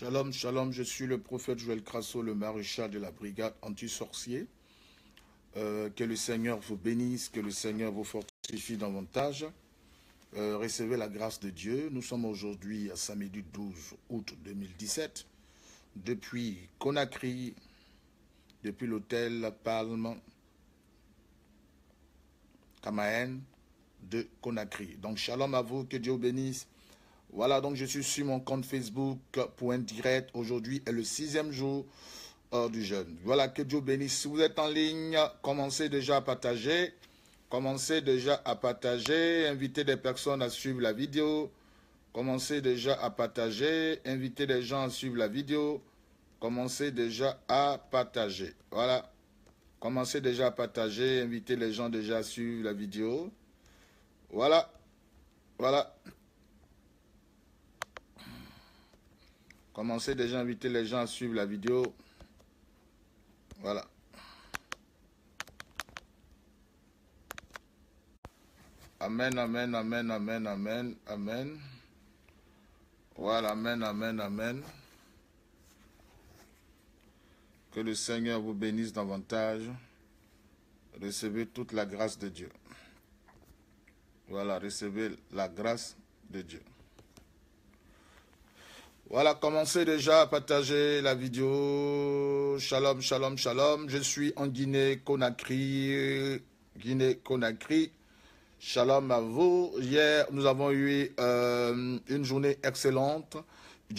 Shalom, shalom, je suis le prophète Joël Crasso, le maréchal de la brigade anti-sorcier. Euh, que le Seigneur vous bénisse, que le Seigneur vous fortifie davantage. Euh, recevez la grâce de Dieu. Nous sommes aujourd'hui à samedi 12 août 2017. Depuis Conakry, depuis l'hôtel Palme, Kamaen de Conakry. Donc, shalom à vous, que Dieu vous bénisse. Voilà, donc je suis sur mon compte Facebook pour direct. Aujourd'hui est le sixième jour hors euh, du jeûne. Voilà, que Dieu bénisse. Si vous êtes en ligne, commencez déjà à partager. Commencez déjà à partager. Invitez des personnes à suivre la vidéo. Commencez déjà à partager. Invitez les gens à suivre la vidéo. Commencez déjà à partager. Voilà. Commencez déjà à partager. Invitez les gens déjà à suivre la vidéo. Voilà. Voilà. Commencez déjà à inviter les gens à suivre la vidéo. Voilà. Amen, amen, amen, amen, amen, amen. Voilà, amen, amen, amen. Que le Seigneur vous bénisse davantage. Recevez toute la grâce de Dieu. Voilà, recevez la grâce de Dieu. Voilà, commencez déjà à partager la vidéo. Shalom, shalom, shalom. Je suis en Guinée-Conakry. Guinée-Conakry. Shalom à vous. Hier, nous avons eu euh, une journée excellente.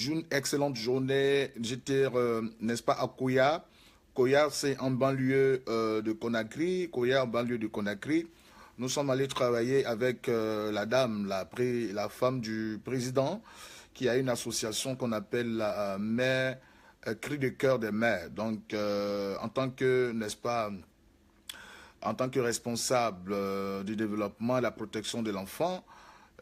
Une excellente journée. J'étais, euh, n'est-ce pas, à Koya. Koya, c'est en banlieue euh, de Conakry. Koya, en banlieue de Conakry. Nous sommes allés travailler avec la dame, la femme du président qui a une association qu'on appelle la euh, Mère, euh, Cri du cœur des mères. Donc, euh, en tant que, n'est-ce pas, en tant que responsable du développement et la protection de l'enfant.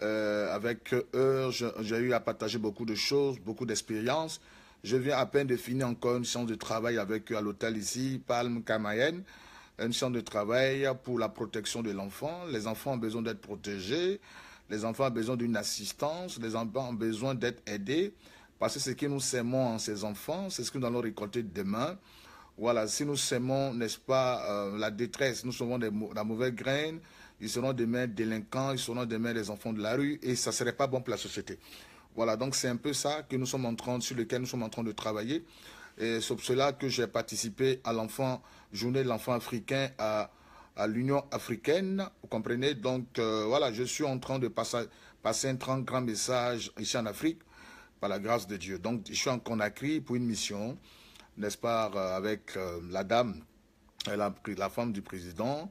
avec eux, j'ai eu à partager beaucoup de choses, beaucoup d'expériences. Je viens à peine de finir encore une séance de travail avec eux à l'hôtel ici, Palme Camayenne, une séance de travail pour la protection de l'enfant. Les enfants ont besoin d'être protégés. Les enfants ont besoin d'une assistance, les enfants ont besoin d'être aidés, parce que ce que nous semons en ces enfants, c'est ce que nous allons récolter demain. Voilà, si nous semons, n'est-ce pas, euh, la détresse, nous sommes des, la mauvaise graine, ils seront demain délinquants, ils seront demain des enfants de la rue, et ça ne serait pas bon pour la société. Voilà, donc c'est un peu ça que nous sommes en train, sur lequel nous sommes en train de travailler. Et c'est pour cela que j'ai participé à l'enfant, journée de l'enfant africain à à l'Union africaine. Vous comprenez Donc, euh, voilà, je suis en train de passer, passer un grand message ici en Afrique, par la grâce de Dieu. Donc, je suis en Conakry pour une mission, n'est-ce pas, euh, avec euh, la dame, la, la femme du président,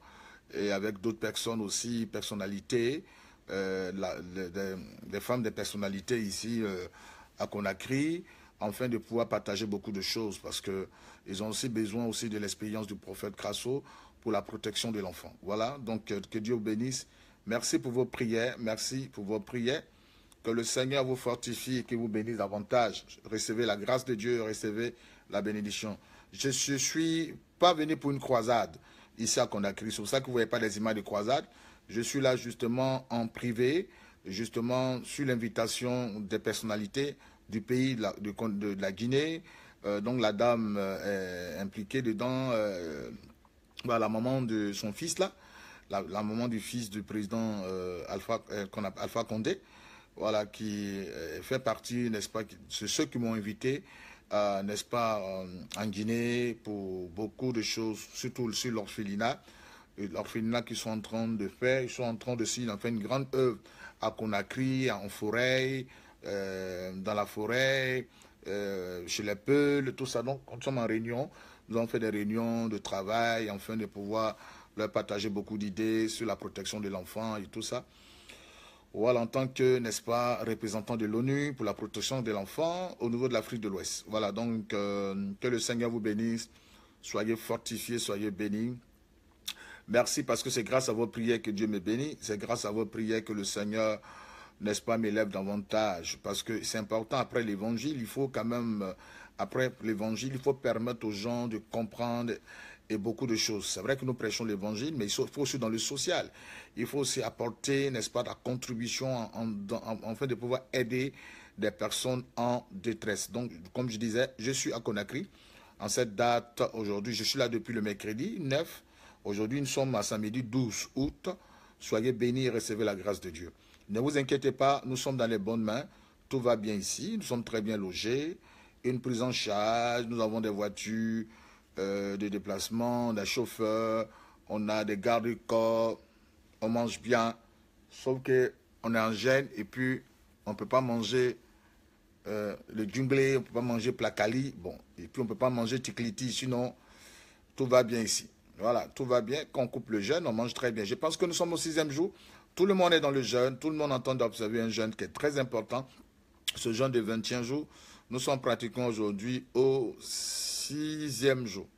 et avec d'autres personnes aussi, personnalités, des femmes des personnalités ici à Conakry, afin de pouvoir partager beaucoup de choses, parce que ils ont aussi besoin aussi de l'expérience du prophète Crasso pour la protection de l'enfant. Voilà, donc euh, que Dieu vous bénisse. Merci pour vos prières. Merci pour vos prières. Que le Seigneur vous fortifie et qu'il vous bénisse davantage. Recevez la grâce de Dieu, recevez la bénédiction. Je ne suis pas venu pour une croisade ici à Conakry. C'est pour ça que vous ne voyez pas les images de croisade. Je suis là justement en privé, justement sur l'invitation des personnalités du pays de la Guinée, euh, donc la dame euh, est impliquée dedans, euh, bah, la maman de son fils là, la, maman du fils du président Alpha, Condé, voilà, qui fait partie, n'est-ce pas, c'est ceux qui m'ont invité, n'est-ce pas, en Guinée pour beaucoup de choses, surtout sur l'orphelinat, l'orphelinat qu'ils sont en train de faire, ils sont en train de signer, une grande œuvre à Conakry, en forêt, dans la forêt, euh, chez les peuples, tout ça. Donc, quand nous sommes en réunion, nous avons fait des réunions de travail, enfin, de pouvoir leur partager beaucoup d'idées sur la protection de l'enfant et tout ça. Voilà, en tant que, n'est-ce pas, représentant de l'ONU pour la protection de l'enfant au niveau de l'Afrique de l'Ouest. Voilà, donc, euh, que le Seigneur vous bénisse. Soyez fortifiés, soyez bénis. Merci parce que c'est grâce à vos prières que Dieu me bénit. C'est grâce à vos prières que le Seigneur n'est-ce pas, m'élève davantage. Parce que c'est important, après l'évangile, il faut quand même, euh, après l'évangile, il faut permettre aux gens de comprendre et beaucoup de choses. C'est vrai que nous prêchons l'évangile, mais il faut aussi dans le social. Il faut aussi apporter, n'est-ce pas, la contribution en, en, en, fait de pouvoir aider des personnes en détresse. Donc, comme je disais, je suis à Conakry. En cette date, aujourd'hui, je suis là depuis le mercredi 9. Aujourd'hui, nous sommes à samedi 12 août. Soyez bénis et recevez la grâce de Dieu. Ne vous inquiétez pas, nous sommes dans les bonnes mains. Tout va bien ici, nous sommes très bien logés. Une prise en charge, nous avons des voitures euh, des déplacements, déplacement, des chauffeurs, on a des gardes corps, on mange bien. Sauf que on est en gêne et puis on ne peut pas manger euh, le jungle. on ne peut pas manger placali, bon, et puis on ne peut pas manger tikliti, sinon tout va bien ici. Voilà, tout va bien. Quand on coupe le jeûne, on mange très bien. Je pense que nous sommes au sixième jour. Tout le monde est dans le jeûne, tout le monde entend d'observer un jeûne qui est très important. Ce jeûne de 21 jours, nous sommes pratiquons aujourd'hui au sixième jour.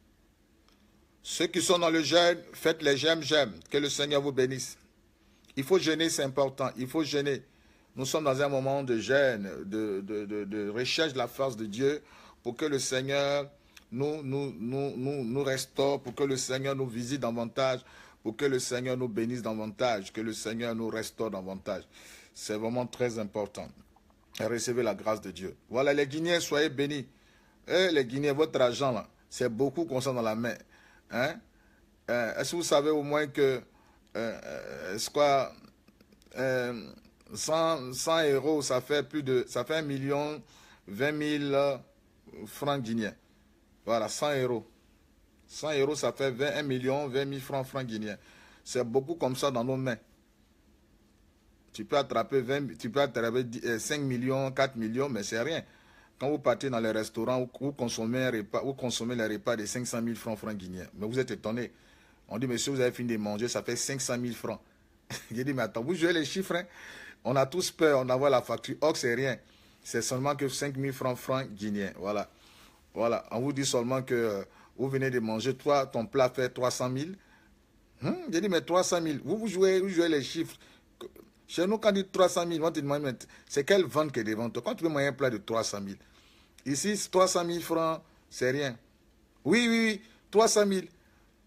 Ceux qui sont dans le jeûne, faites les j'aime, j'aime. Que le Seigneur vous bénisse. Il faut jeûner, c'est important. Il faut jeûner. Nous sommes dans un moment de jeûne, de, recherche de la force de Dieu pour que le Seigneur nous restaure, pour que le Seigneur nous visite davantage, pour que le Seigneur nous bénisse davantage, que le Seigneur nous restaure davantage. C'est vraiment très important. Recevez la grâce de Dieu. Voilà, les Guinéens, soyez bénis. Eh, les Guinéens, votre argent, là, c'est beaucoup qu'on sent dans la main. Hein? Euh, est-ce que vous savez au moins que euh, euh quoi, 100, euh, euros, ça fait plus de, ça fait 1 million 20 000 francs guinéens. Voilà, 100 euros. 100 euros, ça fait 21 millions, 20 000 francs, francs guinéens. C'est beaucoup comme ça dans nos mains. Tu peux attraper, 20, 5 euh, millions, 4 millions, mais c'est rien. Quand vous partez dans les restaurants, vous consommez, un repas, les repas de 500 000 francs, francs guinéens. Mais vous êtes étonné. On dit, monsieur, vous avez fini de manger, ça fait 500 000 francs. J'ai dit, mais attends, vous jouez les chiffres. Hein. On a tous peur, on envoie la facture. Or, c'est rien. C'est seulement que 5 000 francs, francs guinéens. Voilà. Voilà. On vous dit seulement que euh, vous venez de manger, toi, ton plat fait 300 000. Hein? J'ai dit, mais 300 000, vous, vous, jouez, vous jouez les chiffres. Chez nous, quand on dit 300 000, on te demande, c'est quelle vente que des ventes Quand tu veux manger un plat de 300 000, ici, 300 000 francs, c'est rien. Oui, oui, oui, 300 000.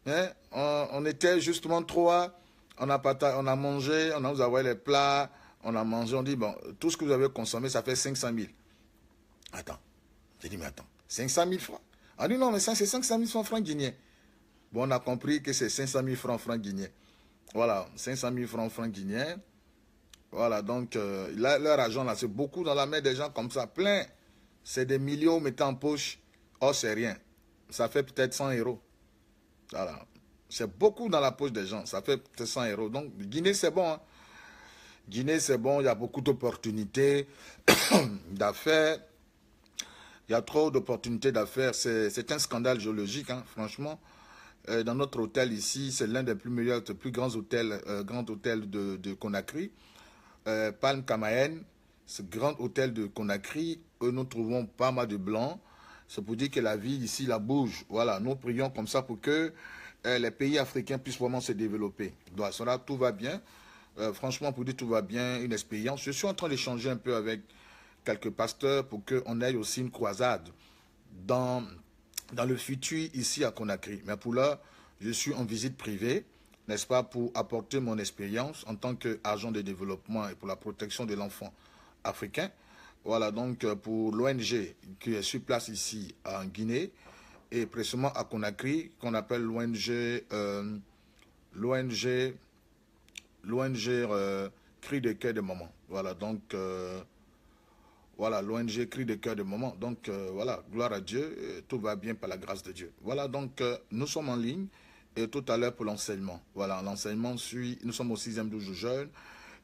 Hein? On, était justement trois, on a, on a mangé, on a, vous avez les plats, on a mangé, on dit, bon, tout ce que vous avez consommé, ça fait 500 000. Attends, j'ai dit, mais attends, 500 000 francs « Ah non, mais ça, c'est 500 000 francs, guinéens. Bon, on a compris que c'est 500 000 francs, francs guinéens. Voilà, 500 000 francs, francs guinéens. Voilà, donc, euh, leur argent, là, c'est beaucoup dans la main des gens comme ça, plein. C'est des millions, mettant en poche. Oh, c'est rien. Ça fait peut-être 100 euros. Voilà. C'est beaucoup dans la poche des gens. Ça fait peut-être 100 euros. Donc, Guinée, c'est bon. Hein. Guinée, c'est bon. Il y a beaucoup d'opportunités, d'affaires. Il y a trop d'opportunités d'affaires. C'est un scandale géologique, hein. franchement. Euh, dans notre hôtel ici, c'est l'un des plus meilleurs, des plus grands hôtels, euh, grand hôtel de, Conakry. Euh, Palm Kamaen, ce grand hôtel de Conakry, où nous trouvons pas mal de blancs. C'est pour dire que la vie ici, la bouge. Voilà, nous prions comme ça pour que euh, les pays africains puissent vraiment se développer. Donc, cela, tout va bien. franchement, pour dire tout va bien, une expérience. Je suis en train d'échanger un peu avec quelques pasteurs pour qu'on ait aussi une croisade dans, dans le futur ici à Conakry. Mais pour là, je suis en visite privée, n'est-ce pas, pour apporter mon expérience en tant qu'agent de développement et pour la protection de l'enfant africain. Voilà, donc euh, pour l'ONG qui est sur place ici en Guinée et précisément à Conakry, qu'on appelle l'ONG euh, l'ONG l'ONG euh, Cri de cœur de maman. Voilà, donc... Voilà, l'ONG Crie de cœur de moment. Donc euh, voilà, gloire à Dieu, tout va bien par la grâce de Dieu. Voilà, donc euh, nous sommes en ligne et tout à l'heure pour l'enseignement. Voilà, l'enseignement suit, nous sommes au sixième douze du jeûne.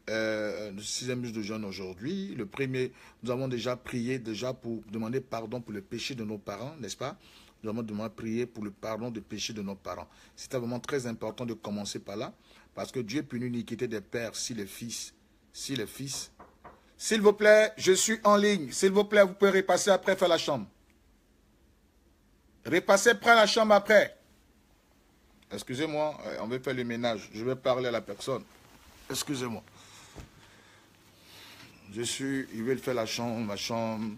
Euh, le sixième jour du jeûne aujourd'hui. Le premier, nous avons déjà prié déjà pour demander pardon pour le péché de nos parents, n'est-ce pas Nous avons demandé prier pour le pardon du péché de nos parents. C'était vraiment très important de commencer par là, parce que Dieu punit l'iniquité des pères si les fils, si les fils s'il vous plaît, je suis en ligne. S'il vous plaît, vous pouvez repasser après, faire la chambre. Repasser, faire la chambre après. Excusez-moi, euh, on veut faire le ménage. Je vais parler à la personne. Excusez-moi. Je suis, il veut faire la chambre, ma chambre.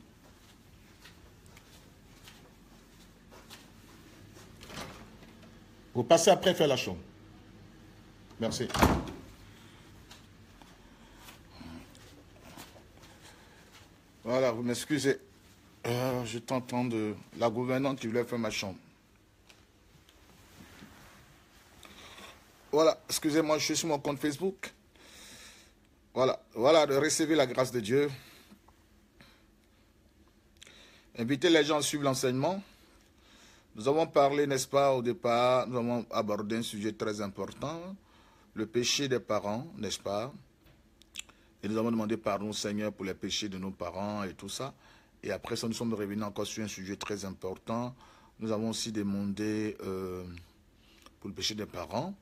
Vous passez après, faire la chambre. Merci. Voilà, vous m'excusez. Euh, je t'entends de la gouvernante qui voulait faire ma chambre. Voilà, excusez-moi, je suis sur mon compte Facebook. Voilà, voilà, de recevoir la grâce de Dieu. Invitez les gens à suivre l'enseignement. Nous avons parlé, n'est-ce pas, au départ, nous avons abordé un sujet très important, le péché des parents, n'est-ce pas et nous avons demandé pardon, Seigneur, pour les péchés de nos parents et tout ça. Et après ça, nous sommes revenus encore sur un sujet très important. Nous avons aussi demandé euh, pour le péché des parents.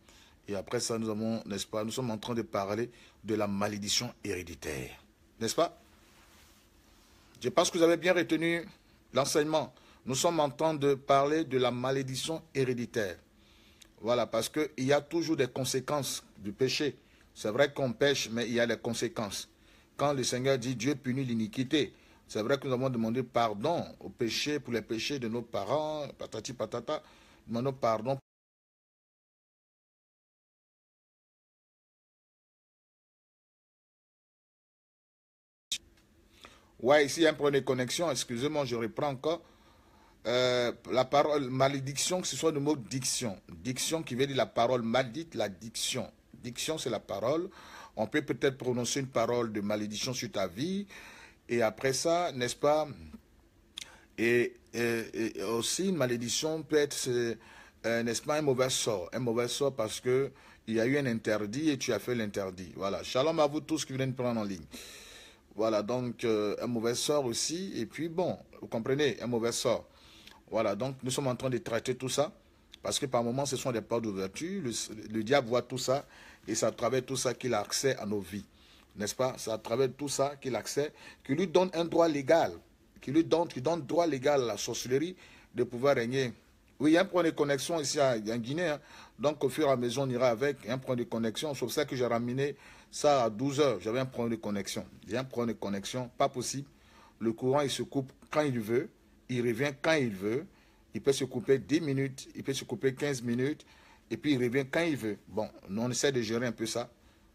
Et après ça, nous avons, n'est-ce pas, nous sommes en train de parler de la malédiction héréditaire. N'est-ce pas Je pense que vous avez bien retenu l'enseignement. Nous sommes en train de parler de la malédiction héréditaire. Voilà, parce qu'il y a toujours des conséquences du péché. C'est vrai qu'on pêche, mais il y a les conséquences. Quand le Seigneur dit Dieu punit l'iniquité, c'est vrai que nous avons demandé pardon aux péchés, pour les péchés de nos parents, patati patata. Demandons pardon Ouais, ici, il y a un connexion. Excusez-moi, je reprends encore. Euh, la parole malédiction, que ce soit le mot diction. Diction qui veut dire la parole maldite, « la diction. Diction, c'est la parole. On peut peut-être prononcer une parole de malédiction sur ta vie. Et après ça, n'est-ce pas et, aussi, une malédiction peut être, euh, n'est-ce pas, un mauvais sort. Un mauvais sort parce que il y a eu un interdit et tu as fait l'interdit. Voilà. Shalom à vous tous qui venez de prendre en ligne. Voilà, donc euh, un mauvais sort aussi. Et puis bon, vous comprenez, un mauvais sort. Voilà, donc nous sommes en train de traiter tout ça. Parce que par moments, ce sont des portes d'ouverture. le, diable voit tout ça et c'est à travers tout ça qu'il a accès à nos vies. N'est-ce pas C'est à travers tout ça qu'il a accès, qui lui donne un droit légal, qui lui donne, qui donne droit légal à la sorcellerie de pouvoir régner. Oui, il y a un point de connexion ici en Guinée. Hein. Donc, au fur et à mesure, on ira avec un point de connexion. Sauf ça que j'ai ramené ça à 12 heures. J'avais un point de connexion. J'ai un point de connexion. Pas possible. Le courant, il se coupe quand il veut. Il revient quand il veut. Il peut se couper 10 minutes. Il peut se couper 15 minutes et puis il revient quand il veut. Bon, nous on essaie de gérer un peu ça.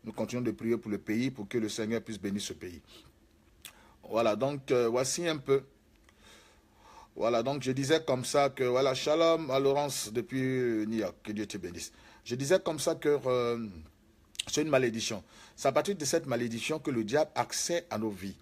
Nous continuons de prier pour le pays, pour que le Seigneur puisse bénir ce pays. Voilà, donc euh, voici un peu. Voilà, donc je disais comme ça que, voilà, shalom à Laurence depuis euh, New York, que Dieu te bénisse. Je disais comme ça que euh, c'est une malédiction. C'est à partir de cette malédiction que le diable accède à nos vies.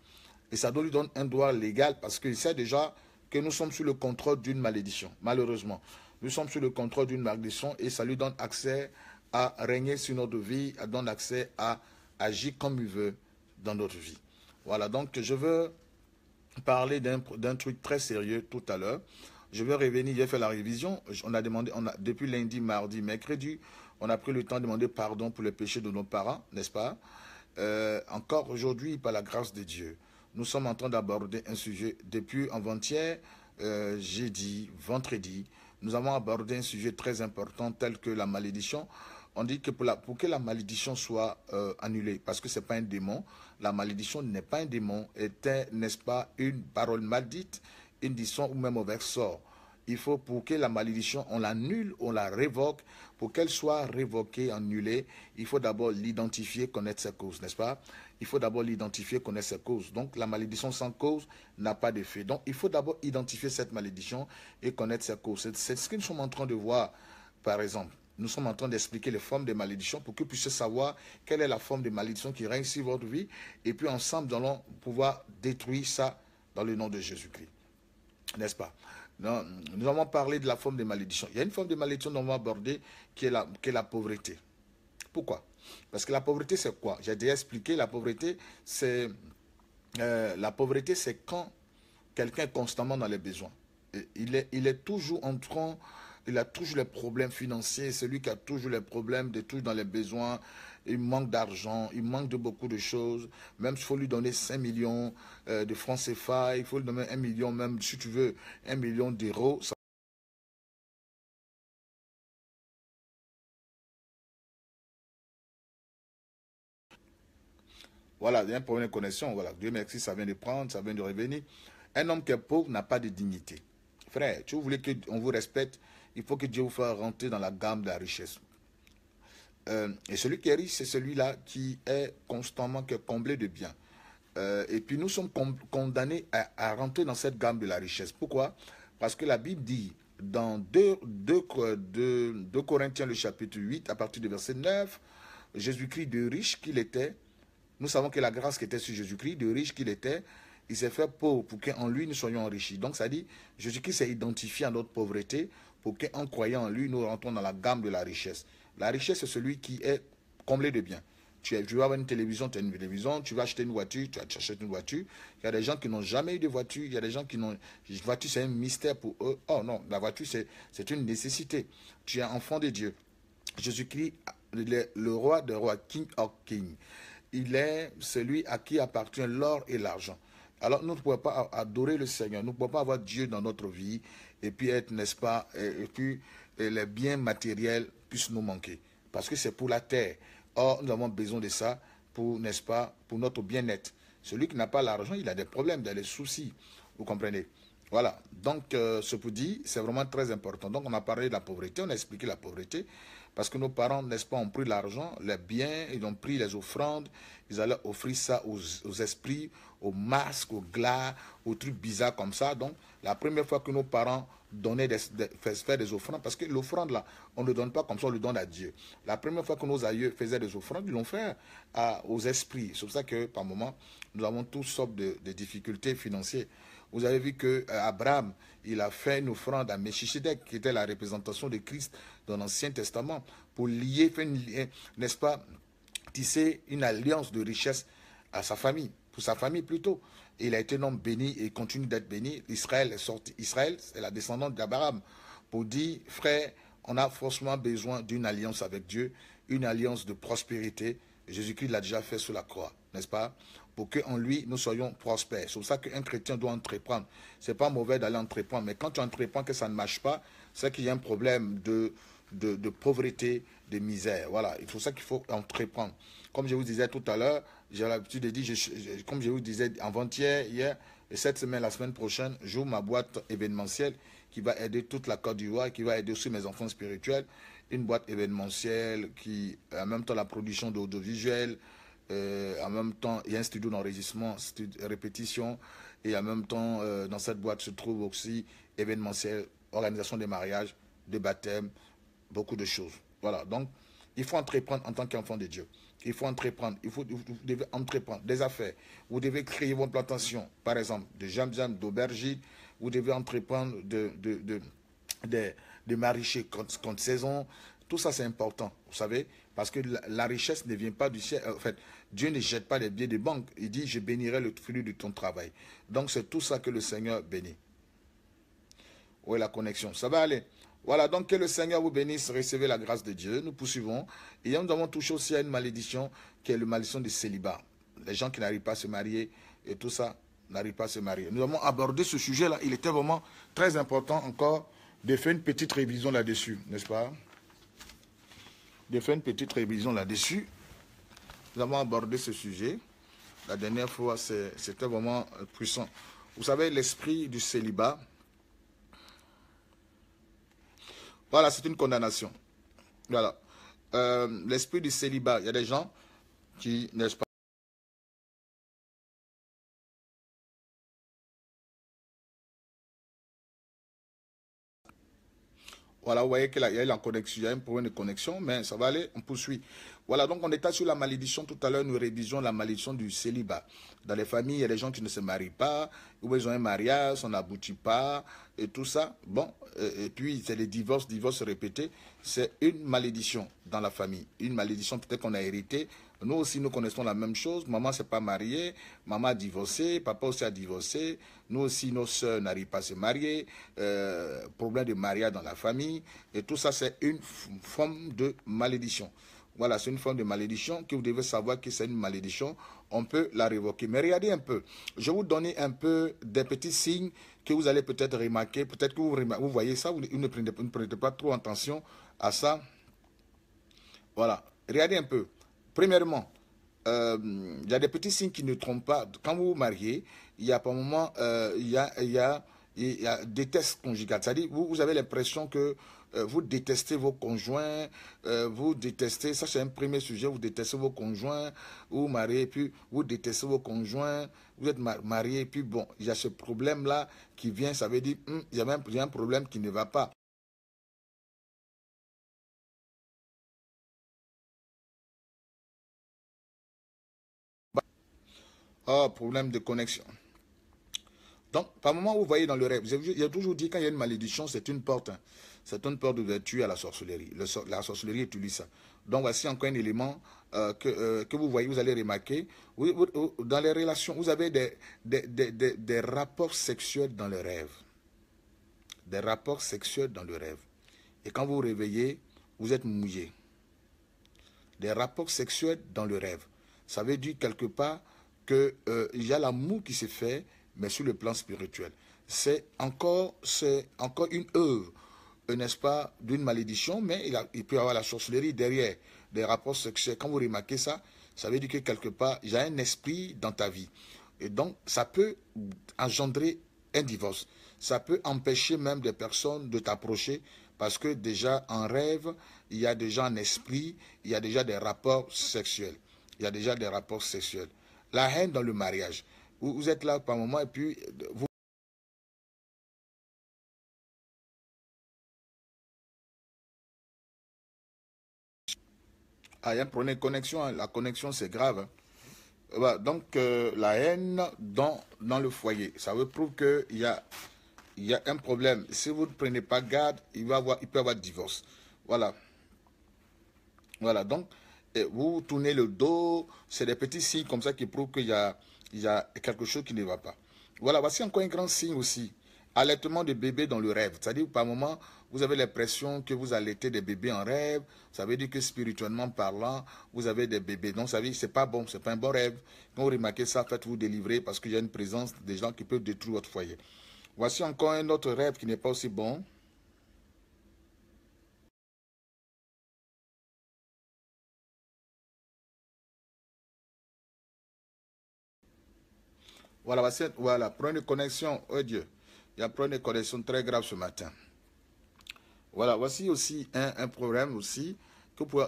Et ça doit lui donne un droit légal parce qu'il sait déjà que nous sommes sous le contrôle d'une malédiction, malheureusement. Nous sommes sous le contrôle d'une marque de son et ça lui donne accès à régner sur notre vie, à donne accès à agir comme il veut dans notre vie. Voilà, donc je veux parler d'un truc très sérieux tout à l'heure. Je veux revenir, j'ai fait la révision. On a demandé, on a, depuis lundi, mardi, mercredi, on a pris le temps de demander pardon pour les péchés de nos parents, n'est-ce pas euh, Encore aujourd'hui, par la grâce de Dieu, nous sommes en train d'aborder un sujet. Depuis avant-hier, euh, jeudi, vendredi, nous avons abordé un sujet très important tel que la malédiction. On dit que pour, que la malédiction soit euh, annulée, parce que ce n'est pas un démon, la malédiction n'est pas un démon, était, n'est-ce pas, une parole maldite, une disson ou même un sort. Il faut pour que la malédiction, on l'annule, on la révoque. Pour qu'elle soit révoquée, annulée, il faut d'abord l'identifier, connaître sa cause, n'est-ce pas il faut d'abord l'identifier, connaître ses causes. Donc la malédiction sans cause n'a pas d'effet. Donc il faut d'abord identifier cette malédiction et connaître ses cause C'est ce que nous sommes en train de voir, par exemple. Nous sommes en train d'expliquer les formes de malédiction pour que vous puissiez savoir quelle est la forme de malédiction qui règne sur votre vie. Et puis ensemble, nous allons pouvoir détruire ça dans le nom de Jésus-Christ. N'est-ce pas non, Nous avons parlé de la forme de malédiction. Il y a une forme de malédiction dont on va aborder qui est qui est la pauvreté. Pourquoi parce que la pauvreté, c'est quoi J'ai déjà expliqué, la pauvreté, c'est euh, quand quelqu'un est constamment dans les besoins. il, est, il est toujours en train, il a toujours les problèmes financiers, c'est lui qui a toujours les problèmes, de toujours dans les besoins, il manque d'argent, il manque de beaucoup de choses, même s'il faut lui donner 5 millions euh, de francs CFA, il faut lui donner 1 million, même si tu veux 1 million d'euros, Voilà, il y a un problème de connexion. Voilà, Dieu merci, ça vient de prendre, ça vient de revenir. Un homme qui est pauvre n'a pas de dignité. Frère, si vous voulez qu'on vous respecte, il faut que Dieu vous fasse rentrer dans la gamme de la richesse. Euh, et celui qui est riche, c'est celui-là qui est constamment qui comblé de biens. Euh, et puis nous sommes condamnés à, rentrer dans cette gamme de la richesse. Pourquoi Parce que la Bible dit dans 2, Corinthiens le chapitre 8, à partir du verset 9, Jésus-Christ de riche qu'il était, nous savons que la grâce qui était sur Jésus-Christ, de riche qu'il était, il s'est fait pauvre pour qu'en lui nous soyons enrichis. Donc ça dit, Jésus-Christ s'est identifié à notre pauvreté pour qu'en croyant en lui, nous rentrons dans la gamme de la richesse. La richesse, c'est celui qui est comblé de biens. Tu, vas avoir une télévision, tu as une télévision, tu vas acheter une voiture, tu achètes une voiture. Il y a des gens qui n'ont jamais eu de voiture, il y a des gens qui n'ont... Voiture, c'est un mystère pour eux. Oh non, la voiture, c'est une nécessité. Tu es enfant de Dieu. Jésus-Christ, le, roi des rois, King of King il est celui à qui appartient l'or et l'argent. Alors nous ne pouvons pas adorer le Seigneur, nous ne pouvons pas avoir Dieu dans notre vie et puis être, n'est-ce pas, et, puis les biens matériels puissent nous manquer. Parce que c'est pour la terre. Or, nous avons besoin de ça pour, n'est-ce pas, pour notre bien-être. Celui qui n'a pas l'argent, il a des problèmes, il a des soucis. Vous comprenez Voilà. Donc, que euh, ce vous dis, c'est vraiment très important. Donc, on a parlé de la pauvreté, on a expliqué la pauvreté. Parce que nos parents, n'est-ce pas, ont pris l'argent, les biens, ils ont pris les offrandes, ils allaient offrir ça aux, esprits, aux masques, aux glaces, aux trucs bizarres comme ça. Donc, la première fois que nos parents donnaient des, offrandes, parce que l'offrande, là, on ne donne pas comme ça, on le donne à Dieu. La première fois que nos aïeux faisaient des offrandes, ils l'ont fait aux esprits. C'est pour ça que, par moment, nous avons toutes sortes de difficultés financières. Vous avez vu que euh, Abraham, il a fait une offrande à Meshichedek, qui était la représentation de Christ dans l'Ancien Testament, pour lier, euh, n'est-ce pas, tisser une alliance de richesse à sa famille, pour sa famille plutôt. Il a été nommé béni et continue d'être béni. Israël est sorti, Israël, c'est la descendante d'Abraham, pour dire, frère, on a forcément besoin d'une alliance avec Dieu, une alliance de prospérité. Jésus-Christ l'a déjà fait sur la croix, n'est-ce pas pour qu'en lui, nous soyons prospères. C'est pour ça qu'un chrétien doit entreprendre. Ce n'est pas mauvais d'aller entreprendre, mais quand tu entreprends que ça ne marche pas, c'est qu'il y a un problème de, de, pauvreté, de misère. Voilà, il faut ça qu'il faut entreprendre. Comme je vous disais tout à l'heure, j'ai l'habitude de dire, comme je vous disais avant-hier, hier, et cette semaine, la semaine prochaine, j'ouvre ma boîte événementielle qui va aider toute la Côte d'Ivoire, qui va aider aussi mes enfants spirituels. Une boîte événementielle qui, en même temps, la production d'audiovisuel, euh, en même temps, il y a un studio d'enregistrement, studio, répétition, et en même temps, euh, dans cette boîte se trouve aussi événementiel, organisation des mariages, des baptêmes, beaucoup de choses. Voilà, donc il faut entreprendre en tant qu'enfant de Dieu. Il faut entreprendre, il faut, vous devez entreprendre des affaires. Vous devez créer votre plantation, par exemple, de jam-jam, d'aubergine. Vous devez entreprendre de, de, de, maraîcher contre saison. Tout ça, c'est important, vous savez, parce que la, richesse ne vient pas du ciel. En fait, Dieu ne jette pas les billets des banques. Il dit, je bénirai le fruit de ton travail. Donc, c'est tout ça que le Seigneur bénit. Où est la connexion Ça va aller. Voilà, donc que le Seigneur vous bénisse, recevez la grâce de Dieu. Nous poursuivons. Et nous avons touché aussi à une malédiction qui est la malédiction des célibat. Les gens qui n'arrivent pas à se marier et tout ça n'arrivent pas à se marier. Nous avons abordé ce sujet-là. Il était vraiment très important encore de faire une petite révision là-dessus, n'est-ce pas de une petite révision là-dessus. Nous avons abordé ce sujet. La dernière fois, c'était vraiment euh, puissant. Vous savez, l'esprit du célibat, voilà, c'est une condamnation. Voilà. Euh, l'esprit du célibat, il y a des gens qui, nest pas, Voilà, vous voyez qu'il y a connexion, il y un problème de connexion, mais ça va aller, on poursuit. Voilà, donc on était sur la malédiction tout à l'heure, nous rédigeons la malédiction du célibat. Dans les familles, il y a des gens qui ne se marient pas, ou ils ont un mariage, on n'aboutit pas, et tout ça. Bon, et puis c'est les divorces, divorces répétés. C'est une malédiction dans la famille, une malédiction peut-être qu'on a hérité. Nous aussi, nous connaissons la même chose. Maman s'est pas mariée, maman a divorcé, papa aussi a divorcé. Nous aussi, nos sœurs n'arrivent pas à se marier. Euh, problème de mariage dans la famille. Et tout ça, c'est une forme de malédiction. Voilà, c'est une forme de malédiction que vous devez savoir que c'est une malédiction. On peut la révoquer. Mais regardez un peu. Je vais vous donner un peu des petits signes que vous allez peut-être remarquer. Peut-être que vous, vous, voyez ça, ne prenez pas trop attention à ça. Voilà. Regardez un peu. Premièrement, il euh, y a des petits signes qui ne trompent pas. Quand vous vous mariez, il y a par moment, euh, il, y a, il, y des tests C'est-à-dire, vous, vous, avez l'impression que euh, vous détestez vos conjoints, vous détestez, ça c'est un premier sujet, vous détestez vos conjoints, vous, vous mariez, puis vous détestez vos conjoints, vous êtes marié, puis bon, il y a ce problème-là qui vient, ça veut dire, qu'il hmm, y même, y a un problème qui ne va pas. Oh, problème de connexion. Donc, par moment, vous voyez dans le rêve, j'ai toujours dit, quand il y a une malédiction, c'est une porte. Hein. C'est une porte d'ouverture à la sorcellerie. la sorcellerie utilise ça. Donc, voici encore un élément euh, euh, que, vous voyez, vous allez remarquer. dans les relations, vous avez des des, des rapports sexuels dans le rêve. Des rapports sexuels dans le rêve. Et quand vous vous réveillez, vous êtes mouillé. Des rapports sexuels dans le rêve. Ça veut dire quelque part, qu'il euh, il y a l'amour qui se fait, mais sur le plan spirituel. C'est encore, encore une œuvre, euh, n'est-ce pas, d'une malédiction, mais il, il, peut y avoir la sorcellerie derrière, des rapports sexuels. Quand vous remarquez ça, ça veut dire que quelque part, il y a un esprit dans ta vie. Et donc, ça peut engendrer un divorce. Ça peut empêcher même des personnes de t'approcher parce que déjà en rêve, il y a déjà un esprit, il y a déjà des rapports sexuels. Il y a déjà des rapports sexuels. La haine dans le mariage. Vous, êtes là par moment et puis euh, vous... Ah, il connexion. Hein. La connexion, c'est grave. Hein. Euh, donc, euh, la haine dans, dans le foyer, ça veut prouve qu'il y a, il y a un problème. Si vous ne prenez pas garde, il, va avoir, il peut y avoir divorce. Voilà. Voilà, donc, vous tournez le dos, c'est des petits signes comme ça qui prouvent qu'il y a, quelque chose qui ne va pas. Voilà, voici encore un grand signe aussi. Allaitement de bébés dans le rêve. C'est-à-dire, par moment, vous avez l'impression que vous allaitez des bébés en rêve. Ça veut dire que spirituellement parlant, vous avez des bébés. Donc, ça veut dire c'est pas bon, c'est pas un bon rêve. Quand vous remarquez ça, faites-vous délivrer parce qu'il y a une présence des gens qui peuvent détruire votre foyer. Voici encore un autre rêve qui n'est pas aussi bon. Voilà, prenez une connexion, oh Dieu. Il y a prenez connexion très grave ce matin. Voilà, voici aussi un, problème aussi.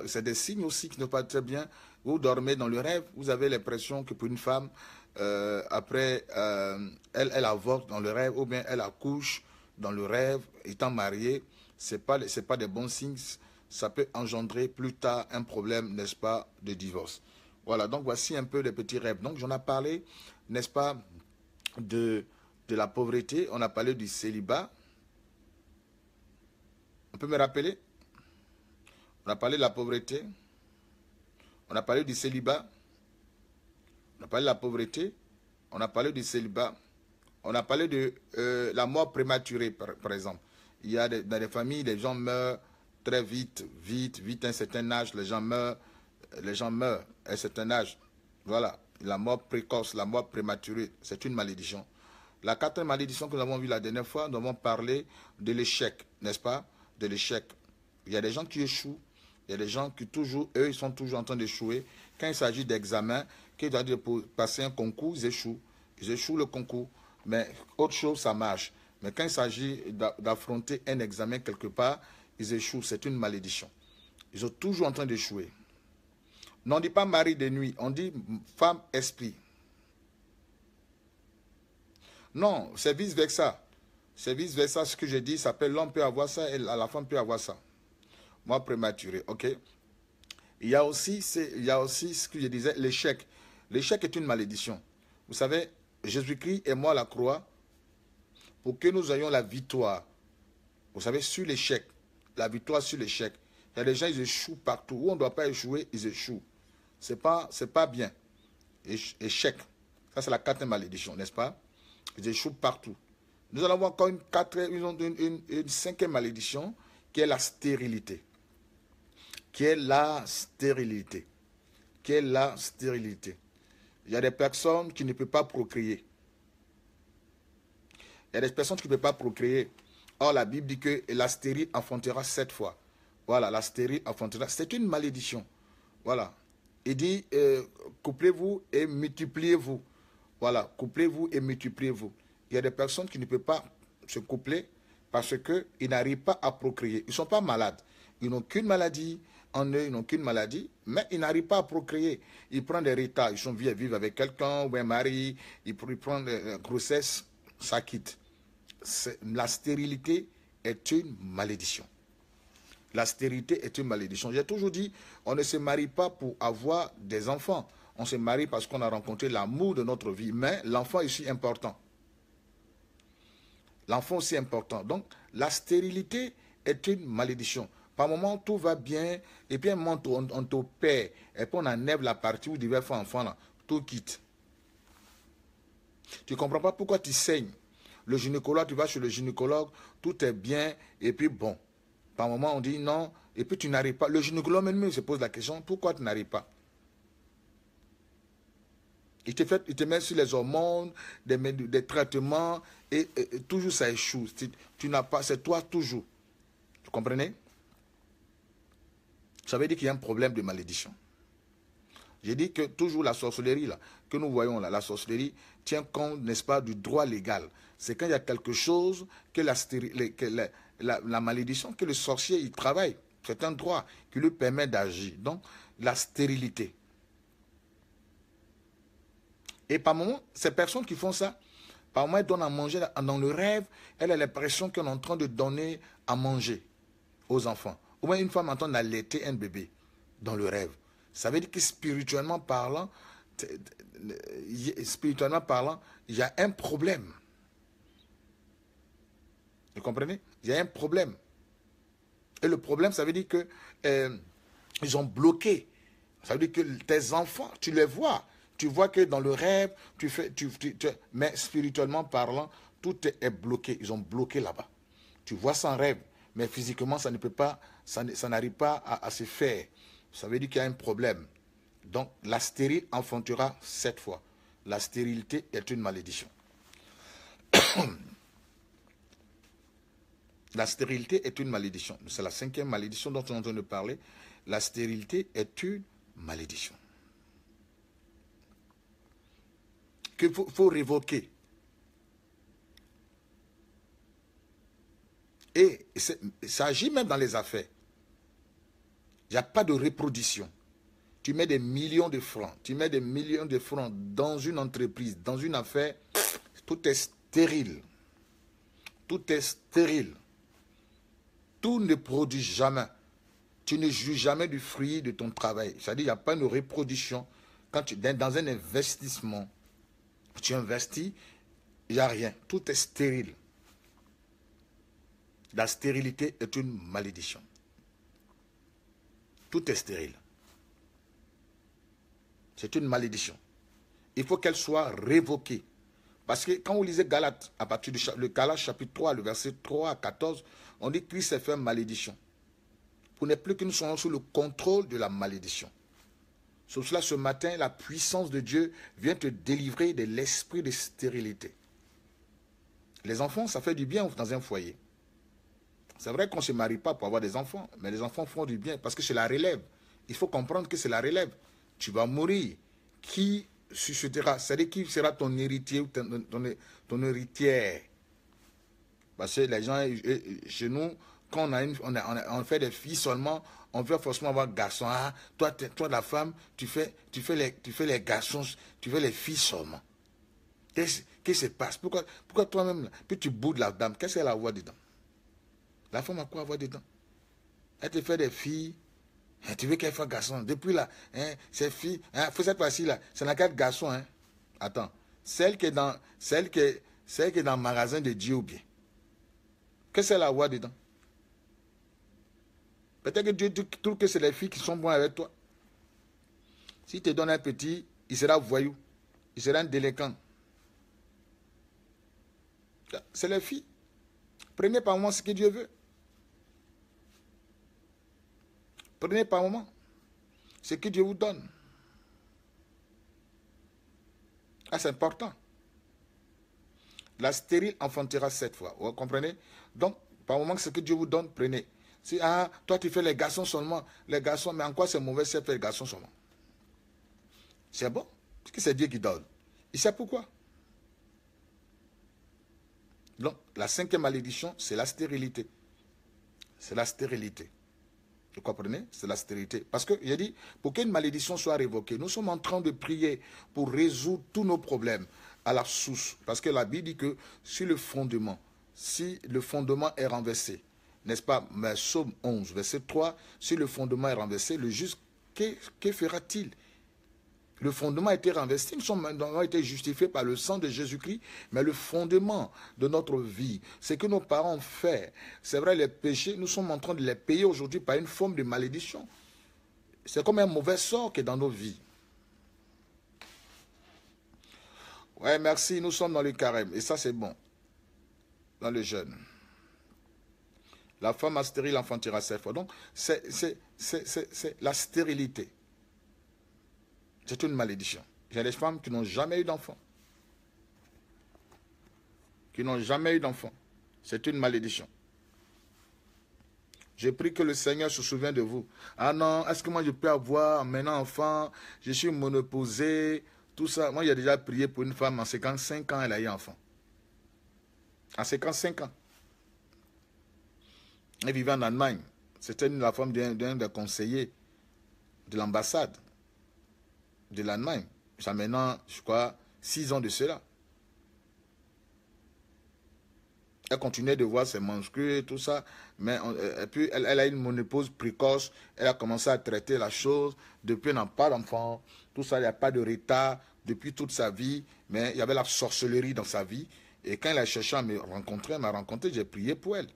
C'est des signes aussi qui ne pas très bien. Vous dormez dans le rêve, vous avez l'impression que pour une femme, euh, après, euh, elle, elle avorte dans le rêve, ou bien elle accouche dans le rêve, étant mariée. Ce n'est pas, pas des bons signes. Ça peut engendrer plus tard un problème, n'est-ce pas, de divorce. Voilà, donc voici un peu les petits rêves. Donc j'en ai parlé, n'est-ce pas, de, de la pauvreté, on a parlé du célibat. On peut me rappeler On a parlé de la pauvreté, on a parlé du célibat, on a parlé de la pauvreté, on a parlé du célibat, on a parlé de euh, la mort prématurée, par, exemple. Il y a des, dans les familles, les gens meurent très vite, vite, vite, à un certain âge, les gens meurent les gens meurent c'est un âge. Voilà, la mort précoce, la mort prématurée, c'est une malédiction. La quatrième malédiction que nous avons vue la dernière fois, nous avons parlé de l'échec, n'est-ce pas De l'échec. Il y a des gens qui échouent, il y a des gens qui toujours, eux, ils sont toujours en train d'échouer. Quand il s'agit d'examen d'examens, qu'ils doivent passer un concours, ils échouent. Ils échouent le concours. Mais autre chose, ça marche. Mais quand il s'agit d'affronter un examen quelque part, ils échouent. C'est une malédiction. Ils sont toujours en train d'échouer. N'on dit pas mari de nuit, on dit femme esprit. Non, c'est vice-versa. C'est vice-versa, ce que je dit, ça peut l'homme peut avoir ça et la femme peut avoir ça. Moi, prématuré, ok il y, a aussi, il y a aussi ce que je disais, l'échec. L'échec est une malédiction. Vous savez, Jésus-Christ et moi, la croix pour que nous ayons la victoire. Vous savez, sur l'échec. La victoire sur l'échec. Il y a des gens, ils échouent partout. Où on ne doit pas échouer, ils échouent c'est pas, c'est pas bien. Échec. Ça, c'est la quatrième malédiction, n'est-ce pas Ils échouent partout. Nous allons avoir encore une, quatrième une, cinquième malédiction, qui est la stérilité. Qui est la stérilité. Qui est la stérilité. Il y a des personnes qui ne peuvent pas procréer. Il y a des personnes qui ne peuvent pas procréer. Or, la Bible dit que la stérile affrontera sept fois. Voilà, la stérile affrontera C'est une malédiction. Voilà, il dit, euh, couplez-vous et multipliez-vous. Voilà, couplez-vous et multipliez-vous. Il y a des personnes qui ne peuvent pas se coupler parce qu'ils n'arrivent pas à procréer. Ils ne sont pas malades. Ils n'ont qu'une maladie en eux, ils n'ont qu'une maladie, mais ils n'arrivent pas à procréer. Ils prennent des retards. Ils sont vieux, vivent avec quelqu'un ou un mari. Ils prennent euh, la grossesse, ça quitte. La stérilité est une malédiction. La stérilité est une malédiction. J'ai toujours dit, on ne se marie pas pour avoir des enfants. On se marie parce qu'on a rencontré l'amour de notre vie. Mais l'enfant est aussi important. L'enfant aussi important. Donc, la stérilité est une malédiction. Par moment, tout va bien, et puis on, te t'opère, et puis on enlève la partie où tu devais faire enfant, là. tout quitte. Tu ne comprends pas pourquoi tu saignes. Le gynécologue, tu vas chez le gynécologue, tout est bien, et puis bon. Par moment, on dit non, et puis tu n'arrives pas. Le gynécologue même se pose la question, pourquoi tu n'arrives pas il te, fait, te met sur les hormones, des, traitements, et, toujours ça échoue. Tu, n'as pas, c'est toi toujours. Tu comprenez Ça veut dire qu'il y a un problème de malédiction. J'ai dit que toujours la sorcellerie, là, que nous voyons là, la sorcellerie tient compte, n'est-ce pas, du droit légal. C'est quand il y a quelque chose que la, que la, la, malédiction que le sorcier il travaille. C'est un droit qui lui permet d'agir. Donc, la stérilité. Et par moments, ces personnes qui font ça, par moments, elles donnent à manger dans le rêve. Elle a l'impression qu'on est en train de donner à manger aux enfants. Ou moins, une femme train d'allaiter un bébé dans le rêve. Ça veut dire que spirituellement parlant, spirituellement parlant, il y a un problème. Vous comprenez il y a un problème. Et le problème, ça veut dire que euh, ils ont bloqué. Ça veut dire que tes enfants, tu les vois. Tu vois que dans le rêve, tu fais, tu, mais spirituellement parlant, tout est bloqué. Ils ont bloqué là-bas. Tu vois sans rêve, mais physiquement, ça ne peut pas, ça, n'arrive pas à, se faire. Ça veut dire qu'il y a un problème. Donc, la stérilité enfantera cette fois. La stérilité est une malédiction. La stérilité est une malédiction. C'est la cinquième malédiction dont on est en train de parler. La stérilité est une malédiction. Qu'il faut, révoquer. Et ça agit même dans les affaires. Il n'y a pas de reproduction. Tu mets des millions de francs, tu mets des millions de francs dans une entreprise, dans une affaire, tout est stérile. Tout est stérile tout ne produit jamais. Tu ne joues jamais du fruit de ton travail. C'est-à-dire, il n'y a pas de reproduction. Quand tu dans un investissement, tu investis, il n'y a rien. Tout est stérile. La stérilité est une malédiction. Tout est stérile. C'est une malédiction. Il faut qu'elle soit révoquée. Parce que quand vous lisez Galates, à partir du le chapitre 3, le verset 3 à 14, on dit Christ s'est fait malédiction. Pour ne plus que nous soyons sous le contrôle de la malédiction. Sur cela, ce matin, la puissance de Dieu vient te délivrer de l'esprit de stérilité. Les enfants, ça fait du bien dans un foyer. C'est vrai qu'on ne se marie pas pour avoir des enfants, mais les enfants font du bien parce que c'est la relève. Il faut comprendre que c'est la relève. Tu vas mourir. Qui suscitera C'est-à-dire qui sera ton héritier ou ton, ton héritière parce que les gens, euh, euh, chez nous, quand on, a une, on, fait des filles seulement, on veut forcément avoir garçons. Ah, toi, toi la femme, tu fais, tu, fais les, tu fais les garçons, tu fais les filles seulement. Qu'est-ce qui se passe Pourquoi, pourquoi toi-même, puis tu boudes la dame, qu'est-ce qu'elle a à voir dedans La femme a quoi à voir dedans Elle te fait des filles, hein, tu veux qu'elle fasse garçon. Depuis là, hein, ces filles, hein, faut cette fois-ci là, c'est qu'à être garçon. Attends, celle qui est dans, celle celle qui est dans le magasin de Dieu ou bien Qu'est-ce qu'elle a à dedans Peut-être que Dieu trouve que c'est les filles qui sont bonnes avec toi. S'il te donnes un petit, il sera voyou. Il sera un délinquant. C'est les filles. Prenez par moment ce que Dieu veut. Prenez par moment ce que Dieu vous donne. Ah, c'est important. La stérile enfantera cette fois. Vous comprenez donc, par moment, ce que Dieu vous donne, prenez. Si, ah, toi, tu fais les garçons seulement, les garçons, mais en quoi c'est mauvais c'est faire les garçons seulement C'est bon, parce que c'est Dieu qui donne. Il sait pourquoi. Donc, la cinquième malédiction, c'est la stérilité. C'est la stérilité. Vous comprenez C'est la stérilité. Parce que, il a dit, pour qu'une malédiction soit révoquée, nous sommes en train de prier pour résoudre tous nos problèmes à la source. Parce que la Bible dit que sur le fondement, si le fondement est renversé. N'est-ce pas Mais psaume 11, verset 3, si le fondement est renversé, le juste, que, fera-t-il le fondement a été renversé, nous sommes maintenant été justifiés par le sang de Jésus-Christ, mais le fondement de notre vie, ce que nos parents ont c'est vrai, les péchés, nous sommes en train de les payer aujourd'hui par une forme de malédiction. C'est comme un mauvais sort qui est dans nos vies. Ouais, merci, nous sommes dans le carême, et ça c'est bon le jeûne. La femme stérile tira sept fois. Donc, c'est la stérilité. C'est une malédiction. J'ai des femmes qui n'ont jamais eu d'enfant. Qui n'ont jamais eu d'enfant. C'est une malédiction. Je prie que le Seigneur se souvienne de vous. Ah non, est-ce que moi je peux avoir maintenant enfant Je suis monoposé, tout ça. Moi, j'ai déjà prié pour une femme en 55 ans, elle a eu enfant. À 55 ans. Elle vivait en Allemagne. C'était la femme d'un des conseillers de l'ambassade de l'Allemagne. Ça maintenant, je crois, six ans de cela. Elle continuait de voir ses menstrues et tout ça. Mais euh, puis, elle, elle, a une monopause précoce. Elle a commencé à traiter la chose. Depuis, elle n'a pas d'enfant. Tout ça, il n'y a pas de retard depuis toute sa vie. Mais il y avait la sorcellerie dans sa vie. Et quand elle a cherché à me rencontrer, elle m'a rencontré, j'ai prié pour elle.